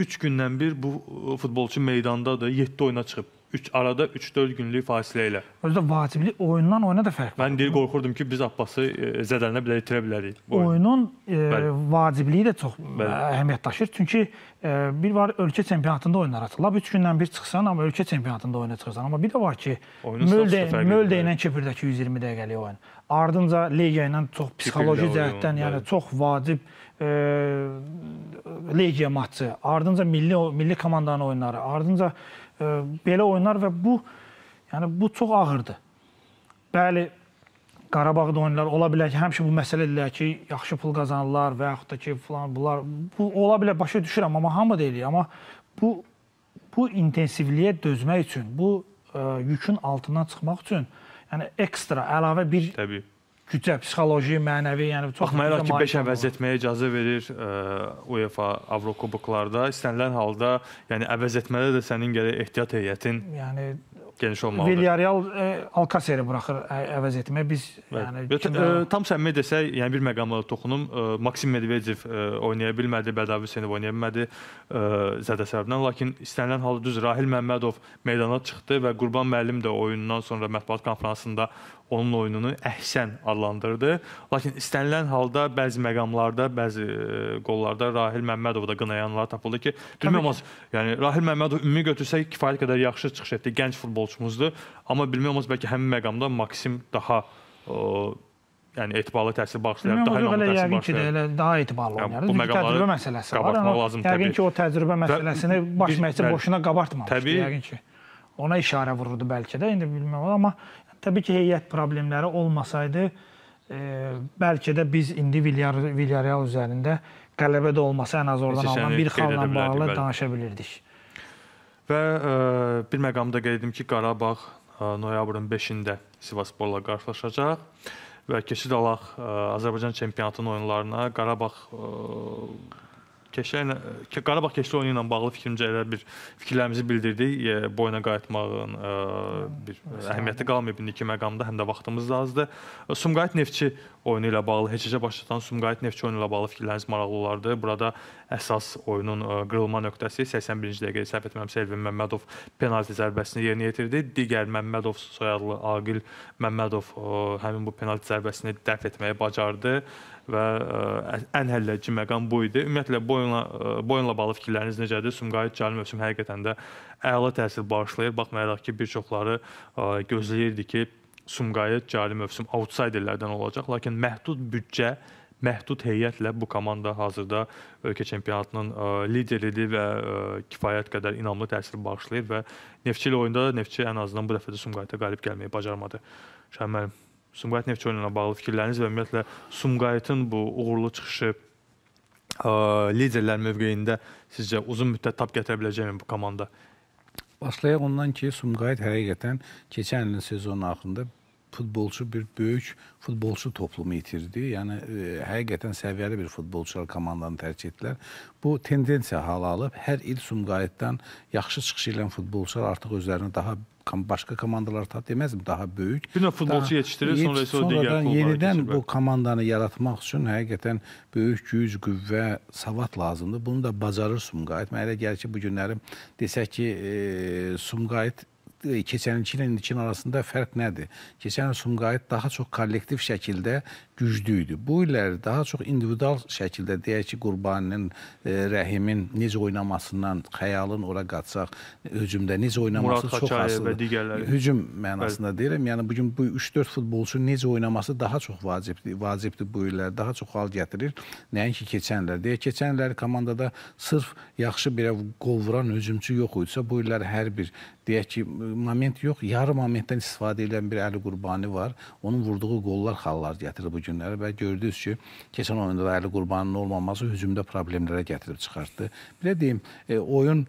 3 gündən bir bu futbolçu meydandadır, 7 oyuna çıxıb. 3 arada 3-4 günlük fasilə ilə. Özü də vacibli oyundan oyuna da fərq var. Mən deyir qorxurdum ki, biz Abbası e, zədələnə bilər, itirə bilərik. Oyun. Oyunun e, vacibliyi də çox e, Bəli. əhəmiyyət daşır. Çünki e, bir var ölkə çempionatında oyunlar açılır. 3 gündən bir çıxsan, amma ölkə çempionatında oyuna çıxırsan. Amma bir də var ki, Möldə, Möldə ilə Kipirdəki 120 dəqiqəlik oyun. Ardınca Legia ilə çox psixoloji cəhətdən, yəni bəli. çox vacib e, Legia maçı, ardınca milli milli komandanın oyunları, ardınca belə oynar və bu yəni bu çox ağırdır. Bəli, Qarabağda oyunlar ola bilər ki, həmişə bu məsələ deyirlər ki, yaxşı pul qazanırlar və yaxud da ki, falan bunlar bu ola bilər başa düşürəm, amma hamı deyil, amma bu bu intensivliyə dözmək üçün, bu ə, e, yükün altından çıxmaq üçün yəni ekstra əlavə bir Təbii gücə, psixoloji, mənəvi, yəni çox baxmayaraq ki, 5 əvəz etməyə icazə verir ə, e, UEFA Avrokuboklarda. İstənilən halda, yəni əvəz etmədə də sənin gərək ehtiyat heyətin yəni geniş olmalıdır. Villarreal e, Alkaseri buraxır əvəz etməyə. Biz yəni Bəli. kimdə... E, ə, tam səmimi desək, yəni bir məqamla toxunum. Ə, Maksim Medvedev ə, oynaya bilmədi, Bədavi Hüseynov oynaya bilmədi ə, zədə səbəbindən, lakin istənilən halda düz Rahil Məmmədov meydana çıxdı və Qurban müəllim də oyundan sonra mətbuat konfransında onun oyununu əhsən adlandırdı. Lakin istənilən halda bəzi məqamlarda, bəzi e, qollarda Rahil Məmmədov da qınayanlar tapıldı ki, bilmirəm, yəni Rahil Məmmədov ümumi götürsək kifayət qədər yaxşı çıxış etdi, gənc futbolçumuzdur, amma bilmirəm, bəlkə həmin məqamda Maksim daha o, yəni etibarlı təsir bağışlayır, daha inamlı təsir bağışlayır. Elə daha etibarlı oynayır. Yəni, bu təcrübə məsələsi var. Amma lazım, yəqin ki, o təcrübə məsələsini baş məşqçi boşuna qabartmamışdı yəqin ki ona işarə vururdu bəlkə də, indi bilmək olar, amma təbii ki, heyət problemləri olmasaydı e, bəlkə də biz indi Villarreal üzərində qələbədə olmasa ən az oradan alınan bir xalla bağlı bəli. danışa bilirdik. Və e, bir məqamda qeyd edim ki, Qarabağ e, noyabrın 5-də Sivassporla qarşılaşacaq və keçid alaq e, Azərbaycan çempionatının oyunlarına Qarabağ e, keşlərlə yəni, Qarabağ keşli oyunu ilə bağlı fikrimcə elə bir fikirlərimizi bildirdik. Boyuna qayıtmağın ə, e, bir əhəmiyyəti qalmayıb indiki məqamda, həm də vaxtımız da azdır. Sumqayıt Neftçi oyunu ilə bağlı heç-heçə başlatan Sumqayıt Neftçi oyunu ilə bağlı fikirləriniz maraqlı olardı. Burada əsas oyunun e, qırılma nöqtəsi 81-ci dəqiqədə səhv etməmsə Elvin Məmmədov penalti zərbəsini yerinə yetirdi. Digər Məmmədov soyadlı Aqil Məmmədov e, həmin bu penalti zərbəsini dəf etməyi bacardı və e, ən həllədici məqam bu idi. Ümumiyyətlə boyunla e, boyunla bağlı fikirləriniz necədir? Sumqayıt cəmi mövsüm həqiqətən də əla təsir bağışlayır. Baxmayaraq ki, bir çoxları e, gözləyirdi ki, Sumqayıt cari mövsüm outsiderlərdən olacaq, lakin məhdud büdcə məhdud heyətlə bu komanda hazırda ölkə çempionatının lideridir və kifayət qədər inamlı təsir bağışlayır və Neftçi ilə oyunda Neftçi ən azından bu dəfə də Sumqayıta qalib gəlməyi bacarmadı. Şəhər müəllim Sumqayıt neft yolu ilə bağlı fikirləriniz və ümumiyyətlə Sumqayıtın bu uğurlu çıxışı ə, e, liderlər mövqeyində sizcə uzun müddət tap gətirə biləcəkmi bu komanda? Başlayaq ondan ki, Sumqayıt həqiqətən keçən ilin sezonun axırında futbolçu bir böyük futbolçu toplumu itirdi. Yəni e, həqiqətən səviyyəli bir futbolçular komandanı tərk etdilər. Bu tendensiya hal alıb hər il Sumqayıtdan yaxşı çıxış edən futbolçular artıq özlərini daha başqa komandalar tap deməzdim daha böyük. Bir növ futbolçu yetişdirir, yetiş, sonra isə o digər klublara yenidən keçir, bu komandanı yaratmaq üçün həqiqətən böyük güc, qüvvə, savad lazımdır. Bunu da bacarır Sumqayıt. Mənə elə gəlir ki, bu günləri desək ki, e, Sumqayıt e, keçən ilki ilə indiki arasında fərq nədir? Keçən il Sumqayıt daha çox kollektiv şəkildə güclü idi. Bu illər daha çox individual şəkildə deyək ki, Qurbaninin, e, Rəhimin necə oynamasından, xəyalın ora qaçsaq, hücumda necə oynaması Murad çox asılıdır. Hücum mənasında Bəli. deyirəm. Yəni bu gün bu 3-4 futbolçu necə oynaması daha çox vacibdir. Vacibdir bu illər daha çox hal gətirir. Nəinki keçən illər. Deyə keçən illər komandada sırf yaxşı bir qol vuran hücumçu yox idisə, bu illər hər bir deyək ki, moment yox, yarı momentdən istifadə edən bir Əli Qurbani var. Onun vurduğu qollar xallar gətirir bu gün günləri və gördünüz ki, keçən oyunda da Əli Qurbanın olmaması hücumda problemlərə gətirib çıxartdı. Belə deyim, e, oyun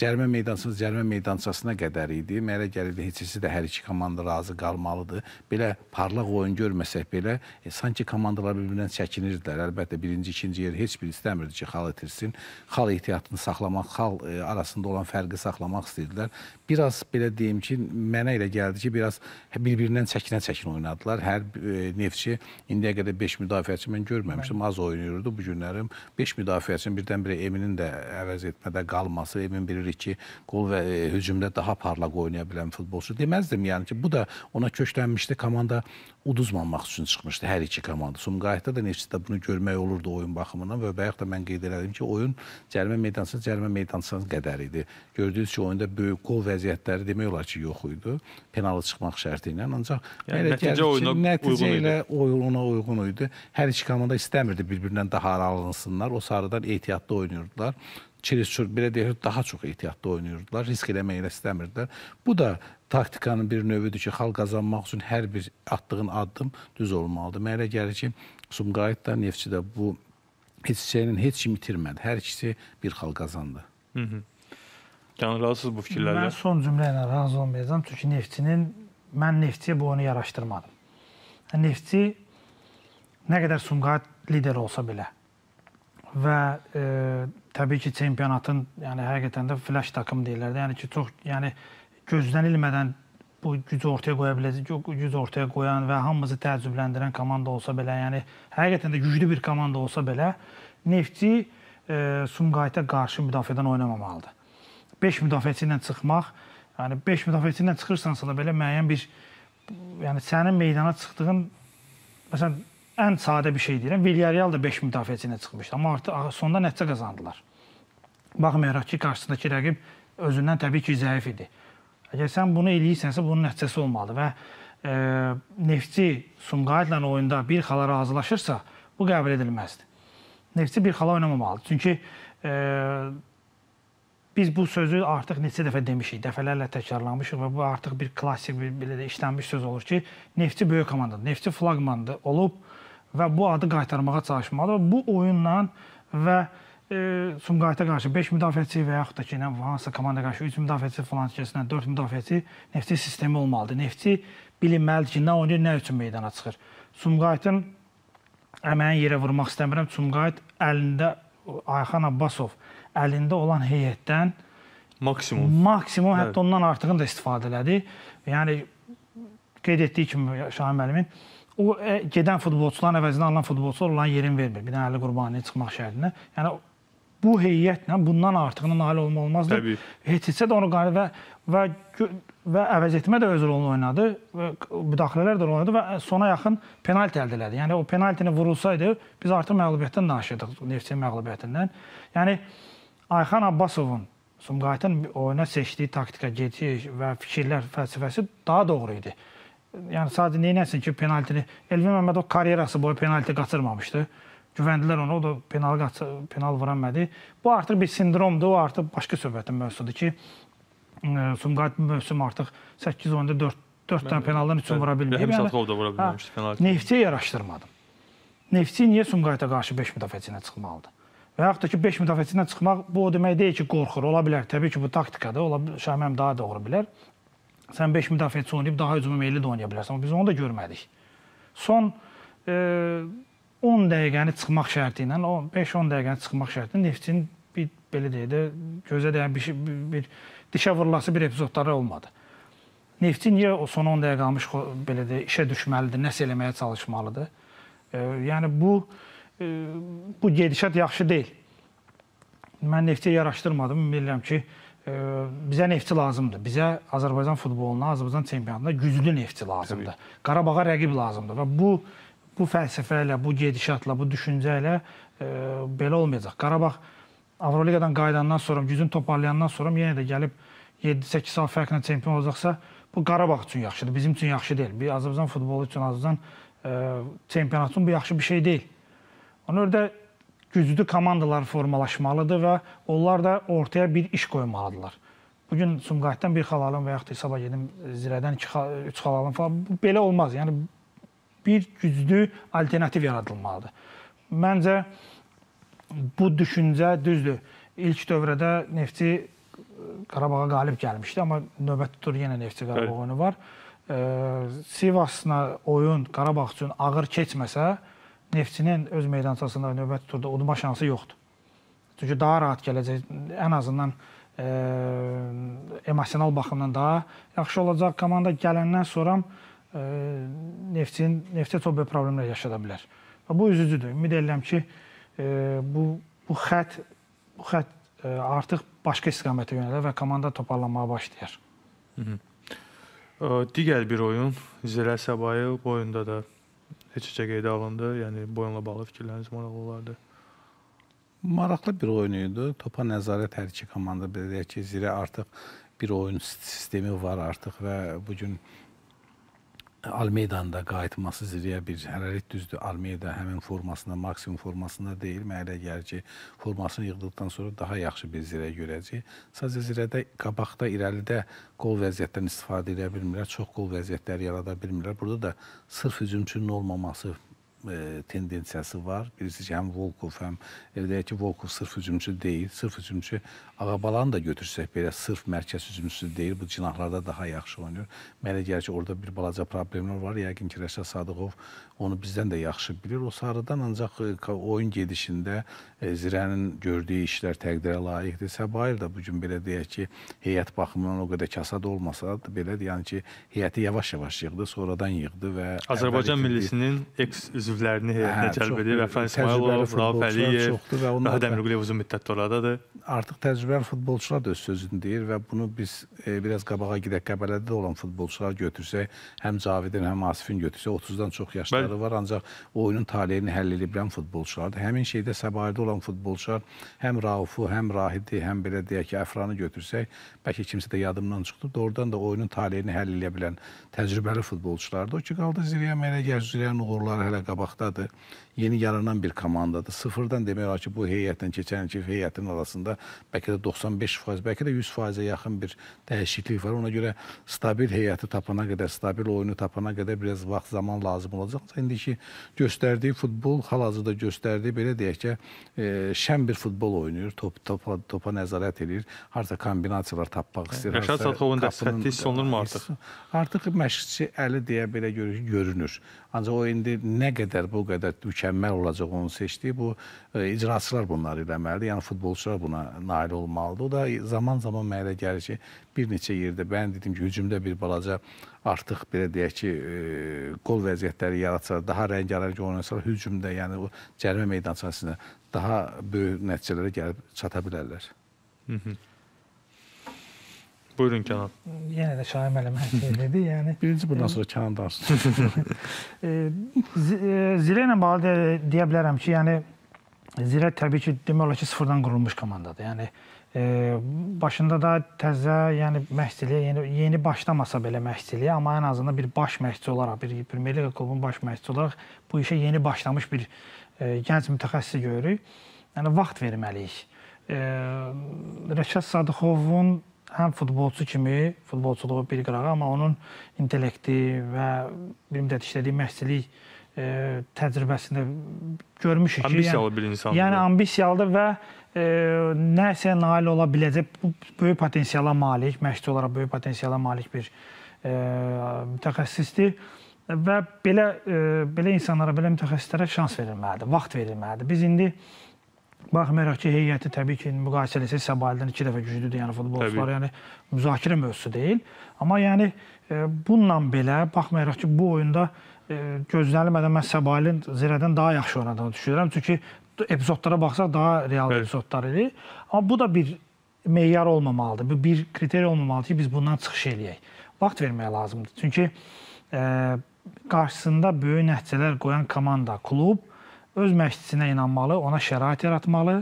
cərimə meydançası cərimə meydançasına qədər idi. Mənə gəlirdi heçisi də hər iki komanda razı qalmalıdır. Belə parlaq oyun görməsək belə e, sanki komandalar bir-birindən çəkinirdilər. Əlbəttə birinci, ikinci yer heç biri istəmirdi ki, xal itirsin. Xal ehtiyatını saxlamaq, xal e, arasında olan fərqi saxlamaq istəyirdilər. Biraz belə deyim ki, mənə elə gəldi ki, biraz bir-birindən çəkinə-çəkin oynadılar. Hər e, neftçi İndiyə qədər 5 müdafiəçi mən görməmişdim. Az oynayırdı bu günlərim. 5 müdafiəçinin birdən-birə Eminin də əvəz etmədə qalması, Emin bilirik ki, qol və e, hücumda daha parlaq oynaya bilən futbolçu deməzdim. Yəni ki, bu da ona köklənmişdi. Komanda uduzmamaq üçün çıxmışdı hər iki komanda. Sumqayıtda da Neftçidə bunu görmək olurdu oyun baxımından və bayaq da mən qeyd elədim ki, oyun cərimə meydançası cərimə meydançasının qədər idi. Gördüyünüz ki, oyunda böyük qol vəziyyətləri demək olar ki, yox idi. Penalı çıxmaq şərti ilə ancaq yəni, nəticə oyuna nəticə ilə oyun yol ona uyğun idi. Hər iki komanda istəmirdi bir-birindən daha aralınsınlar. O sarıdan ehtiyatlı oynayırdılar. Çiriçur belə deyir, daha çox ehtiyatlı oynayırdılar. Risk eləməyə elə istəmirdilər. Bu da taktikanın bir növüdür ki, xal qazanmaq üçün hər bir atdığın addım düz olmalıdır. Mənə elə gəlir ki, Sumqayıt da, Neftçi də bu heç şeyinin heç kim itirmədi. Hər ikisi bir xal qazandı. Hı -hı. Yəni razısınız bu fikirlərlə? Mən son cümlə ilə razı olmayacağam. Çünki Neftçinin mən Neftçiyə bu oyunu yaraşdırmadım. Neftçi Nə qədər Sumqayıt lider olsa belə və e, təbii ki, çempionatın, yəni həqiqətən də flash takım deyirlər də. Yəni ki, çox, yəni gözlənilmədən bu gücü ortaya qoya biləcək, gücü ortaya qoyan və hamımızı təəccübləndirən komanda olsa belə, yəni həqiqətən də güclü bir komanda olsa belə, Neftçi e, Sumqayıta qarşı müdafiədən oynamamalıdır. 5 müdafiəçi ilə çıxmaq, yəni 5 müdafiəçi ilə çıxırsansa da belə müəyyən bir yəni sənin meydana çıxdığın məsələn ən sadə bir şey deyirəm. Villarreal da 5 müdafiəçi ilə çıxmışdı, amma artıq sonda nəticə qazandılar. Baxmayaraq ki, qarşısındakı rəqib özündən təbii ki, zəif idi. Əgər sən bunu eləyirsənsə, bunun nəticəsi olmalıdır və e, Neftçi Sumqayıtla oyunda bir xala razılaşırsa, bu qəbul edilməzdir. Neftçi bir xala oynamamalıdır. Çünki e, biz bu sözü artıq neçə dəfə demişik, dəfələrlə təkrarlamışıq və bu artıq bir klassik bir belə də işlənmiş söz olur ki, Neftçi böyük komandadır. Neftçi flaqmandır, olub və bu adı qaytarmağa çalışmalıdır. Bu oyunla və e, Sumqayıta qarşı 5 müdafiəçi və yaxud da ki, nə hansısa komanda qarşı 3 müdafiəçi falan keçsinə 4 müdafiəçi Nefti sistemi olmalıdır. Nefti bilinməlidir ki, nə oynayır, nə üçün meydana çıxır. Sumqayıtın əməyin yerə vurmaq istəmirəm. Sumqayıt əlində Ayxan Abbasov əlində olan heyətdən maksimum maksimum hətta evet. ondan artığını da istifadə elədi. Yəni qeyd etdiyi kimi Şahin müəllimin o e, gedən futbolçuların əvəzinə alınan futbolçular olan yerin vermir. Bir dənə Əli Qurbanlı çıxmaq şərtinə. Yəni bu heyətlə bundan artığına nail olma olmazdı. Təbii. Heç etsə də onu qarşı və və və əvəz etmə də öz rolunu oynadı və müdaxilələr də oynadı və sona yaxın penalti əldə elədi. Yəni o penaltini vurulsaydı biz artıq məğlubiyyətdən danışırdıq, Neftçi məğlubiyyətindən. Yəni Ayxan Abbasovun Sumqayıtın oyuna seçdiyi taktika, gediş və fikirlər, fəlsəfəsi daha doğru idi yəni sadəcə neynəsin ki, penaltini Elvin Məmmədov karyerası boyu penalti qaçırmamışdı. Güvəndilər ona, o da penal qaçır, penal vura bilmədi. Bu artıq bir sindromdur, o artıq başqa söhbətin mövzusudur ki, e, Sumqayıt mövsüm artıq 8 oyunda 4 4 dənə penaldan 3 vura bilməyib. Rəhim yəni Şatıqov da vura hə, bilməmişdi penaltı. Neftçiyə yaraşdırmadım. Neftçi niyə Sumqayıta qarşı 5 müdafiəçindən çıxmalıdır? Və yaxud da ki 5 müdafiəçindən çıxmaq bu o demək deyil ki, qorxur. Ola bilər, təbii ki, bu taktikadır. Ola bilər, Şahməm daha doğru bilər sən 5 müdafiəçi oynayıb daha hücuma meyilli də oynaya bilərsən. Amma biz onu da görmədik. Son e, 10 dəqiqəni çıxmaq şərti ilə, o 5-10 dəqiqəni çıxmaq şərti ilə Neftçinin bir belə deyək də gözə dəyən bir, şey, bir, bir dişə vurulası bir epizodları olmadı. Neftçi niyə o son 10 dəqiqə qalmış belə də işə düşməlidir, nəsə eləməyə çalışmalıdır? E, yəni bu e, bu gedişat yaxşı deyil. Mən Neftçiyə yaraşdırmadım, bilirəm ki, e, bizə neftçi lazımdır. Bizə Azərbaycan futboluna, Azərbaycan çempionatına güclü neftçi lazımdır. Təbii. Qarabağa rəqib lazımdır və bu bu fəlsəfə ilə, bu gedişatla, bu düşüncə ilə e, belə olmayacaq. Qarabağ Avroliqadan qayıdandan sonra, gücünü toparlayandan sonra yenə də gəlib 7-8 sal fərqlə çempion olacaqsa, bu Qarabağ üçün yaxşıdır, bizim üçün yaxşı deyil. Bir Azərbaycan futbolu üçün, Azərbaycan e, çempionatı üçün bu yaxşı bir şey deyil. Ona görə də güclü komandalar formalaşmalıdır və onlar da ortaya bir iş qoymalıdırlar. Bugün Sumqayıtdan bir xalalın və yaxud da hesaba gedim Zirədən iki, üç xalalın falan belə olmaz. Yəni bir güclü alternativ yaradılmalıdır. Məncə bu düşüncə düzdür. İlk dövrədə Neftçi e, Qarabağa qalib gəlmişdi, amma növbəti tur yenə Neftçi Qarabağ oyunu var. E, Sivasla oyun Qarabağ üçün ağır keçməsə, neftçinin öz meydançasında növbə tuturda udma şansı yoxdur. Çünki daha rahat gələcək. Ən azından e, emosional baxımdan daha yaxşı olacaq. Komanda gələndən sonra e, neftçinin neftə çox böyük problemlər yaşada bilər. Və bu üzücüdür. Ümid edirəm ki, e, bu bu xətt bu xətt e, artıq başqa istiqamətə yönəlir və komanda toparlanmağa başlayır. Hı -hı. E, digər bir oyun Zirə Səbayev bu oyunda da heç-heçə qeydə alındı. Yəni bu oyunla bağlı fikirləriniz maraqlı olardı. Maraqlı bir oyun idi. Topa nəzarət hər iki komanda belə deyək ki, zirə artıq bir oyun sistemi var artıq və bu gün e, Almeydanın da qayıtması zirəyə bir hərarət düzdür. Almeyda həmin formasında, maksimum formasında deyil. Mənə elə gəlir ki, formasını yığdıqdan sonra daha yaxşı bir zirə görəcək. Sadəcə zirədə qabaqda, irəlidə qol vəziyyətdən istifadə edə bilmirlər. Çox qol vəziyyətləri yarada bilmirlər. Burada da sırf hücumçunun olmaması, e, tendensiyası var. Birisi həm Volkov, həm deyək ki, Volkov sırf hücumçu deyil. Sırf hücumçu Ağabalanı da götürsək belə sırf mərkəz hücumçusu deyil. Bu cinahlarda daha yaxşı oynayır. Mənə gəlir ki, orada bir balaca problemlər var. Yəqin ki, Rəşad Sadıqov onu bizdən də yaxşı bilir. O sarıdan ancaq e, oyun gedişində e, Zirənin gördüyü işlər təqdirə layiqdir. Səbair də bu gün belə deyək ki, heyət baxımından o qədər kasad olmasa da belə deyən ki, heyəti yavaş-yavaş yığdı, sonradan yığdı və Azərbaycan millisinin eks üzvlərini heyətinə hə, cəlb edir. Əfran İsmailov, Rauf Əliyev, Rahat Əmirquliyev uzun müddət oradadır. Artıq təcrübəli futbolçular da öz sözünü deyir və bunu biz e, biraz qabağa gedək Qəbələdə olan futbolçular götürsək, həm Cavidin, həm Asifin götürsək 30-dan çox yaşlı oyunçuları var, ancaq oyunun taleyini həll edə bilən futbolçulardır. Həmin şeydə səbayədə olan futbolçular həm Raufu, həm Rahidi, həm belə deyək ki, Əfranı götürsək, bəlkə kimsə də yadımdan çıxdı. Doğrudan da oyunun taleyini həll edə bilən təcrübəli futbolçulardır. O ki, qaldı Ziriyə mənə gəlir, Ziriyənin uğurları hələ qabaqdadır. Yeni yaranan bir komandadır. Sıfırdan demək olar ki, bu heyətlə keçən iki heyətin arasında bəlkə də 95%, bəlkə də 100%-ə yaxın bir dəyişiklik var. Ona görə stabil heyəti tapana qədər, stabil oyunu tapana qədər biraz vaxt, zaman lazım olacaq hətta indiki göstərdiyi futbol, hal-hazırda göstərdiyi belə deyək ki, e, şən bir futbol oynayır, top, topa, topa nəzarət edir, harda kombinasiyalar tapmaq istəyir. Rəşad Sadxovun dəstəyi hiss olunurmu artıq? Artıq məşqçi əli deyə belə görünür. Ancaq o indi nə qədər bu qədər mükəmməl olacaq onu seçdiyi bu e, icraçılar bunları eləməlidir. Yəni futbolçular buna nail olmalıdır. O da zaman-zaman mənə elə gəlir ki, bir neçə yerdə mən dedim ki, hücumda bir balaca artıq belə deyək ki, e, qol vəziyyətləri yaratsalar, daha rəngarəng oynasalar hücumda, yəni o cərimə meydançasında daha böyük nəticələrə gəlib çata bilərlər. Hı -hı. Buyurun Kənan. Yenə də Şahin müəllim hər şey dedi. Yəni birinci bundan e, sonra Kənan danışsın. E, Zilə ilə bağlı deyə, deyə bilərəm ki, yəni Zilə təbii ki, demək olar ki, sıfırdan qurulmuş komandadır. Yəni başında da təzə, yəni məşqçiliyə yeni, yeni başlamasa belə məşqçiliyə, amma ən azından bir baş məşqçi olaraq, bir Premyer Liqa klubunun baş məşqçisi olaraq bu işə yeni başlamış bir e, gənc mütəxəssisi görürük. Yəni vaxt verməliyik. E, Rəşad Sadıxovun həm futbolçu kimi futbolçuluğu bir qırağa, amma onun intellekti və bilimdə işlədiyi məşqçilik e, təcrübəsində görmüşük ki, ambisiyalı yəni, bir insandır. Yəni ambisiyalıdır və nəsə nail ola biləcək, böyük potensiala malik, məşqçi olaraq böyük potensiala malik bir e, mütəxəssisdir və belə e, belə insanlara, belə mütəxəssislərə şans verilməlidir, vaxt verilməlidir. Biz indi baxmayaraq ki, heyəti təbii ki, müqayisə eləsək Səbaildən 2 dəfə güclüdür, yəni futbolçular, yəni müzakirə mövzusu deyil. Amma yəni e, bununla belə baxmayaraq ki, bu oyunda e, gözlənilmədən mən Səbailin Zirədən daha yaxşı oynadığını düşünürəm. Çünki epizodlara baxsaq daha real evet. epizodlar idi. Amma bu da bir meyar olmamalıdır. Bu bir kriteri olmamalıdır ki biz bundan çıxış eləyək. Vaxt vermək lazımdır. Çünki e, qarşısında böyük nəticələr qoyan komanda, klub öz məşqçisinə inanmalı, ona şərait yaratmalı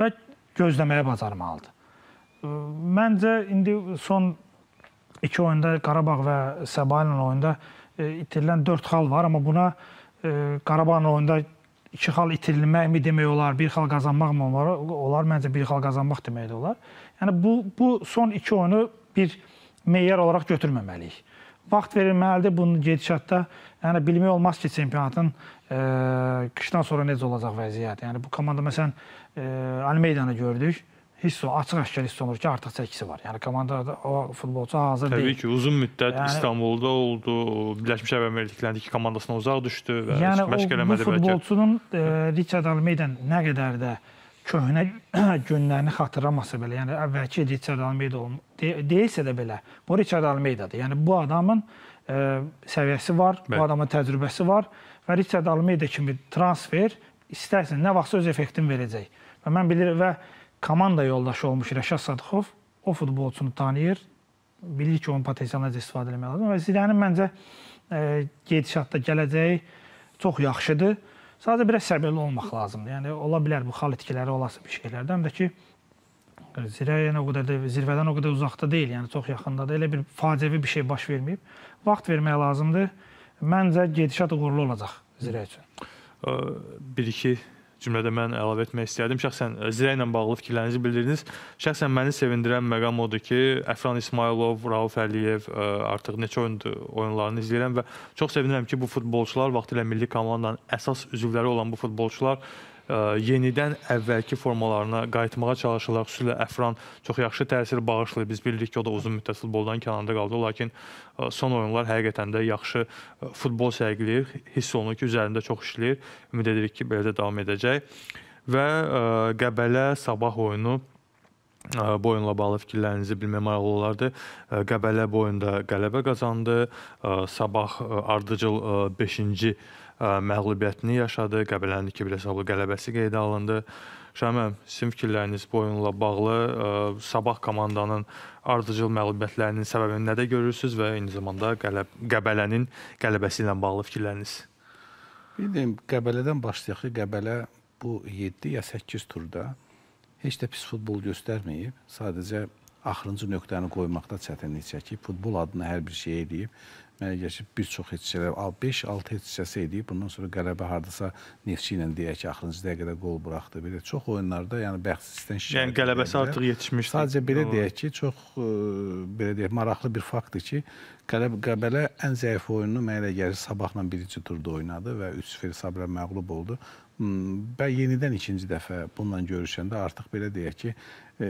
və gözləməyə bacarmalıdır. E, məncə indi son 2 oyunda Qarabağ və Səba ilə oyunda e, itirilən 4 xal var, amma buna e, Qarabağın oyunda iki xal itirilməkmi demək olar, bir xal qazanmaqmı olar? Olar məncə bir xal qazanmaq demək də olar. Yəni bu bu son iki oyunu bir meyar olaraq götürməməliyik. Vaxt verilməlidir bunun gedişatda. Yəni bilmək olmaz ki, çempionatın ə, e, qışdan sonra necə olacaq vəziyyət. Yəni bu komanda məsələn ə, e, Almeydanı gördük hiss olunur, açıq-aşkar hiss olunur ki, artıq çəkisi var. Yəni komandada o futbolçu hazır Təbii deyil. Təbii ki, uzun müddət yəni, İstanbulda oldu, Birləşmiş Ərəb Əmirliklərindəki komandasına uzaq düşdü və yəni, məşq eləmədi bəlkə. Yəni bu futbolçunun e, Richard Almeida nə qədər də köhnə günlərini xatırlamasa belə, yəni əvvəlki Richard Almeida de deyilsə də belə, bu Richard Almeidadır. Yəni bu adamın e, səviyyəsi var, Bəli. bu adamın təcrübəsi var və Richard Almeida kimi transfer istərsən nə vaxtsa öz effektini verəcək. Və mən bilirəm və komanda yoldaşı olmuş Rəşad Sadıxov o futbolçunu tanıyır. Bilir ki, onun potensialına istifadə etmək lazımdır və Zidane'nin məncə e, gedişatda gələcəyi çox yaxşıdır. Sadəcə biraz səbirli olmaq lazımdır. Yəni ola bilər bu xal itkiləri olası bir şeylərdən də ki Zirvədən o qədər də zirvədən o qədər uzaqda deyil, yəni çox yaxındadır. Elə bir faciəvi bir şey baş verməyib. Vaxt vermək lazımdır. Məncə gedişat uğurlu olacaq Zirvə üçün. 1-2 cümlədə mən əlavə etmək istərdim. Şəxsən Zirə ilə bağlı fikirlərinizi bildirdiniz. Şəxsən məni sevindirən məqam odur ki, Əfran İsmailov, Rauf Əliyev ə, e, artıq neçə oyundur oyunlarını izləyirəm və çox sevinirəm ki, bu futbolçular vaxtilə milli komandanın əsas üzvləri olan bu futbolçular yenidən əvvəlki formalarına qayıtmağa çalışırlar. Xüsusilə Əfran çox yaxşı təsir bağışlayır. Biz bilirik ki, o da uzun müddət futboldan kənarda qaldı, lakin son oyunlar həqiqətən də yaxşı futbol sərgiləyir. Hiss olunur ki, üzərində çox işləyir. Ümid edirik ki, belə də davam edəcək. Və Qəbələ sabah oyunu bu oyunla bağlı fikirlərinizi bilməmək olardı. Qəbələ bu oyunda qələbə qazandı. Sabah ardıcıl 5-ci məğlubiyyətini yaşadı. Qəbələnin 2-1 hesablı qələbəsi qeydə alındı. Şəməm, sizin fikirləriniz bu oyunla bağlı ə, sabah komandanın ardıcıl məğlubiyyətlərinin səbəbini nədə görürsüz və eyni zamanda qələb Qəbələnin qələbəsi ilə bağlı fikirləriniz? Bildim, Qəbələdən başlayaq ki, Qəbələ bu 7 ya 8 turda heç də pis futbol göstərməyib. Sadəcə axırıncı nöqtəni qoymaqda çətinlik çəkib, futbol adına hər bir şey edib Mənə gəlir ki, bir çox hissələr 5-6 hissəsi edib. Bundan sonra qələbə hardasa Neftçi ilə deyək ki, axırıncı dəqiqədə qol buraxdı. Belə çox oyunlarda, yəni bəxtsizdən şikayət. Yəni qələbəsi artıq yetişmişdi. Sadəcə belə o. deyək ki, çox ə, e, belə deyək, maraqlı bir faktdır ki, qələb Qəbələ ən zəif oyununu mənə elə gəlir sabahla birinci turda oynadı və 3-0 sabirə məğlub oldu və hmm, yenidən ikinci dəfə bununla görüşəndə artıq belə deyək ki, e,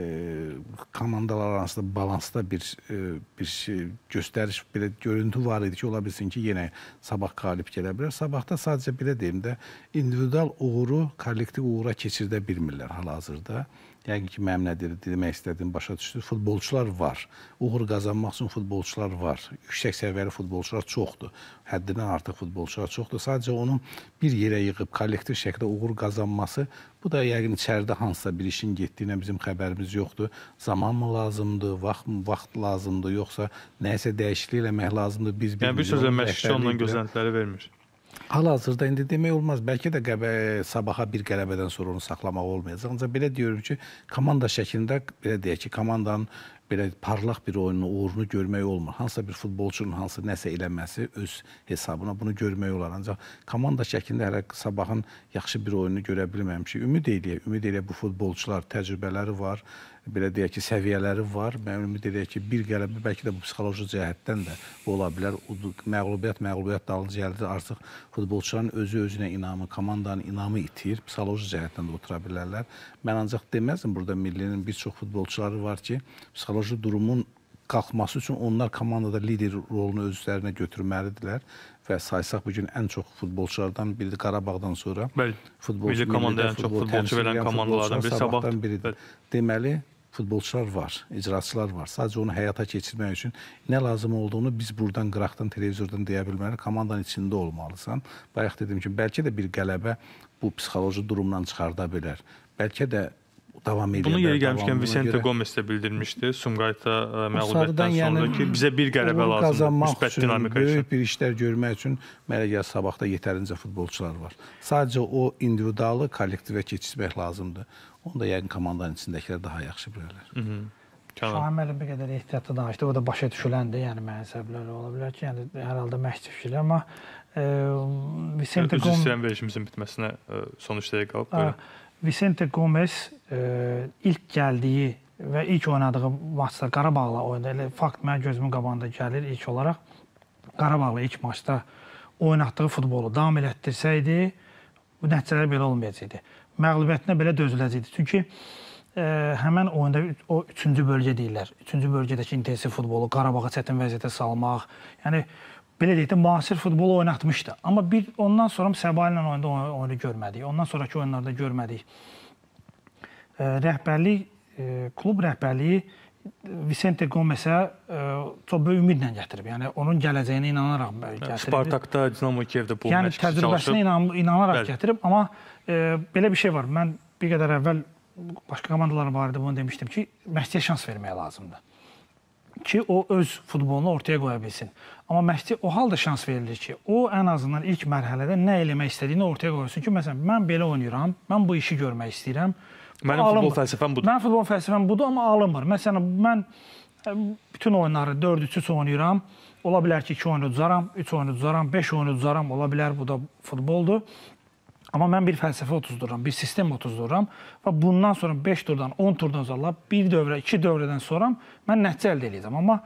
komandalar arasında balansda bir e, bir şey, göstəriş belə görüntü var idi ki, ola bilsin ki, yenə sabah qalib gələ bilər. Sabahda sadəcə belə deyim də individual uğuru kollektiv uğura keçirdə bilmirlər hal-hazırda. Yəqin ki, mənim nə demək istədiyimi başa düşdünüz. Futbolçular var. Uğur qazanmaq üçün futbolçular var. Yüksək səviyyəli futbolçular çoxdur. Həddindən artıq futbolçular çoxdur. Sadəcə onun bir yerə yığıb kollektiv şəkildə uğur qazanması Bu da yəqin içəridə hansısa bir işin getdiyinə bizim xəbərimiz yoxdur. Zaman mı lazımdır, vaxt mı, vaxt lazımdır, yoxsa nəyisə dəyişiklik eləmək lazımdır. Biz yəni bir, bir sözlə məşqçi ondan gözləntiləri vermir. Hal-hazırda indi demək olmaz, bəlkə də qəbə, sabaha bir qələbədən sonra onu saxlamaq olmayacaq. Ancaq belə deyirəm ki, komanda şəklində belə deyək ki, komandanın belə parlaq bir oyunun uğurunu görmək olmur. Hansısa bir futbolçunun hansı nəsə eləməsi öz hesabına bunu görmək olar. Ancaq komanda şəklində hələ sabahın yaxşı bir oyunu görə bilməmişik. Ümid eləyək, ümid eləyək bu futbolçular təcrübələri var belə deyək ki, səviyyələri var. Mən ümid edirəm ki, bir qələbə bəlkə də bu psixoloji cəhətdən də ola bilər. O məğlubiyyət, məğlubiyyət dalınca gəlir. Artıq futbolçuların özü özünə inamı, komandanın inamı itir. Psixoloji cəhətdən də otura bilərlər. Mən ancaq deməzdim burada millinin bir çox futbolçuları var ki, psixoloji durumun qalxması üçün onlar komandada lider rolunu özlərinə götürməlidirlər və saysaq bu gün ən çox futbolçulardan biri Qarabağdan sonra Bəli. futbolçu milli komandaya ən çox futbolçu verən komandalardan biri Sabahdan biridir. Bəli. Deməli futbolçular var, icraçılar var. Sadəcə onu həyata keçirmək üçün nə lazım olduğunu biz buradan, qıraqdan, televizordan deyə bilməli, komandanın içində olmalısan. Bayaq dediyim kimi, bəlkə də bir qələbə bu psixoloji durumdan çıxarda bilər. Bəlkə də davam edir. Bunu yeri gəlmişkən Vicente görə... Gomez də bildirmişdi Sumqayıta e, məğlubiyyətdən yəni, sonra ki, bizə bir qələbə lazımdır müsbət dinamika üçün. Böyük bir işlər görmək üçün mənə gəl sabahda yetərincə futbolçular var. Sadəcə o individualı kollektivə keçirmək lazımdır. Onu da yəqin komandanın içindəkilər daha yaxşı bilirlər. Hı -hı. Şahin müəllim bir qədər ehtiyatlı danışdı. O da başa düşüləndir. Yəni mənsəbləri ola bilər ki, yəni hər halda məşq fikirli, amma e, Vicente Gomez istəyən verilişimizin bitməsinə e, son 3 dəqiqə qalıb belə. Hə, Vicente Gomez e, ilk gəldiyi və ilk oynadığı maçda Qarabağla oyunda elə fakt mənim gözümün qabağında gəlir ilk olaraq. Qarabağla ilk maçda oynatdığı futbolu davam elətdirsəydi, bu nəticələr belə olmayacaqdı məğlubiyyətinə belə dözüləcəkdi. Çünki ə, e, həmən oyunda o 3-cü bölgə deyirlər. 3-cü bölgədəki intensiv futbolu Qarabağı çətin vəziyyətə salmaq. Yəni belə deyək də müasir futbolu oynatmışdı. Amma bir ondan sonra Səba ilə oyunda oyunu görmədik. Ondan sonrakı oyunlarda görmədik. Ə, e, rəhbərlik ə, e, klub rəhbərliyi Vicente Gomesə çox böyük ümidlə gətirib. Yəni onun gələcəyinə inanaraq hə, gətirib. Spartakda, Dinamo Kiyevdə bu yəni, məşqçi çalışıb. Yəni təcrübəsinə inan inanaraq Bəli. gətirib, amma e, belə bir şey var. Mən bir qədər əvvəl başqa komandalar barədə bunu demişdim ki, Məhdiyə şans vermək lazımdır. Ki o öz futbolunu ortaya qoya bilsin. Amma Məhdi o halda şans verilir ki, o ən azından ilk mərhələdə nə eləmək istədiyini ortaya qoysun ki, məsələn, mən belə oynayıram, mən bu işi görmək istəyirəm. Mənim alınmır. futbol fəlsəfəm budur. Mənim futbol fəlsəfəm budur, amma alınmır. Məsələn, mən e, bütün oyunları 4-3-3 oynayıram. Ola bilər ki, 2 oyunu uzaram, 3 oyunu uzaram, 5 oyunu uzaram. Ola bilər bu da futboldur. Amma mən bir fəlsəfə otuzdururam, bir sistem otuzdururam və bundan sonra 5 turdan, 10 turdan sonra bir dövrə, 2 dövrədən sonra mən nəticə əldə edəcəm. Amma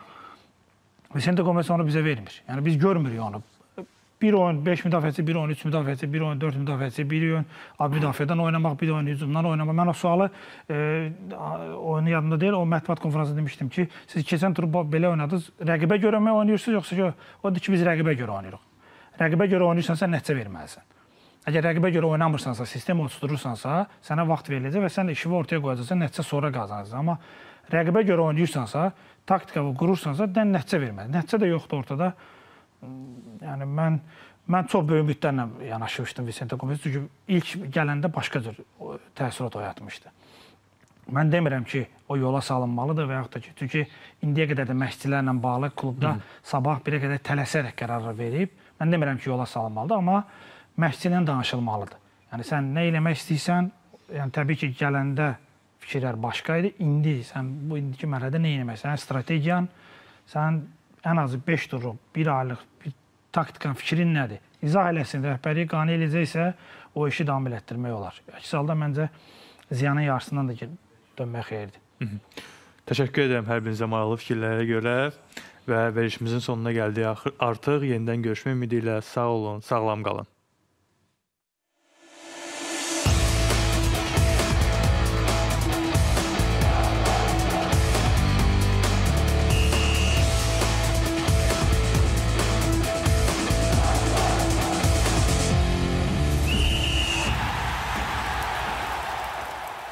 Vicente Gomez onu bizə vermir. Yəni biz görmürük onu. Bir oyun 5 müdafiəçi, bir oyun 3 müdafiəçi, bir oyun 4 müdafiəçi, bir oyun müdafiədən oynamaq, bir oyun hücumdan oynamaq. Mən o sualı e, oyunu yadımda deyil, o mətbuat konfransında demişdim ki, siz keçən turu belə oynadınız, rəqibə görə mi oynayırsınız, yoxsa ki, o ki biz rəqibə görə oynayırıq. Rəqibə görə oynayırsansa nəticə verməlisən. Əgər rəqibə görə oynamırsansa, sistem oturtdurursansa, sənə vaxt veriləcək və sən işini ortaya qoyacaqsan, nəticə sonra qazanacaqsan. Amma rəqibə görə oynayırsansa, taktika qurursansa, dən nəticə verməz. Nəticə də yoxdur ortada. Yəni mən mən çox böyük ümidlərlə yanaşmışdım Vicente Gomez, çünki ilk gələndə başqa cür təəssürat oyatmışdı. Mən demirəm ki, o yola salınmalıdır və yaxud da ki, çünki indiyə qədər də məşqçilərlə bağlı klubda Hı -hı. sabah birə qədər tələsərək qərarlar verib. Mən demirəm ki, yola salınmalıdır, amma məşqçilə danışılmalıdır. Yəni sən nə eləmək istəyirsən, yəni təbii ki, gələndə fikirlər başqa idi. İndi sən bu indiki mərhələdə nə etmək istəyirsən? Yəni, strategiyan, sənin ən azı 5 turluq, 1 aylıq bir taktikan fikrin nədir? İzah eləsin, rəhbərliyi qane eləyəcəksə, o işi davam elətdirmək olar. Əks halda məncə ziyanın yarısından da dönmək xeyirdir. Təşəkkür edirəm hər birinizə maraqlı fikirlərə görə və verilişimizin sonuna gəldik. Artıq yenidən görüşmək ümidi ilə sağ olun, sağlam qalın.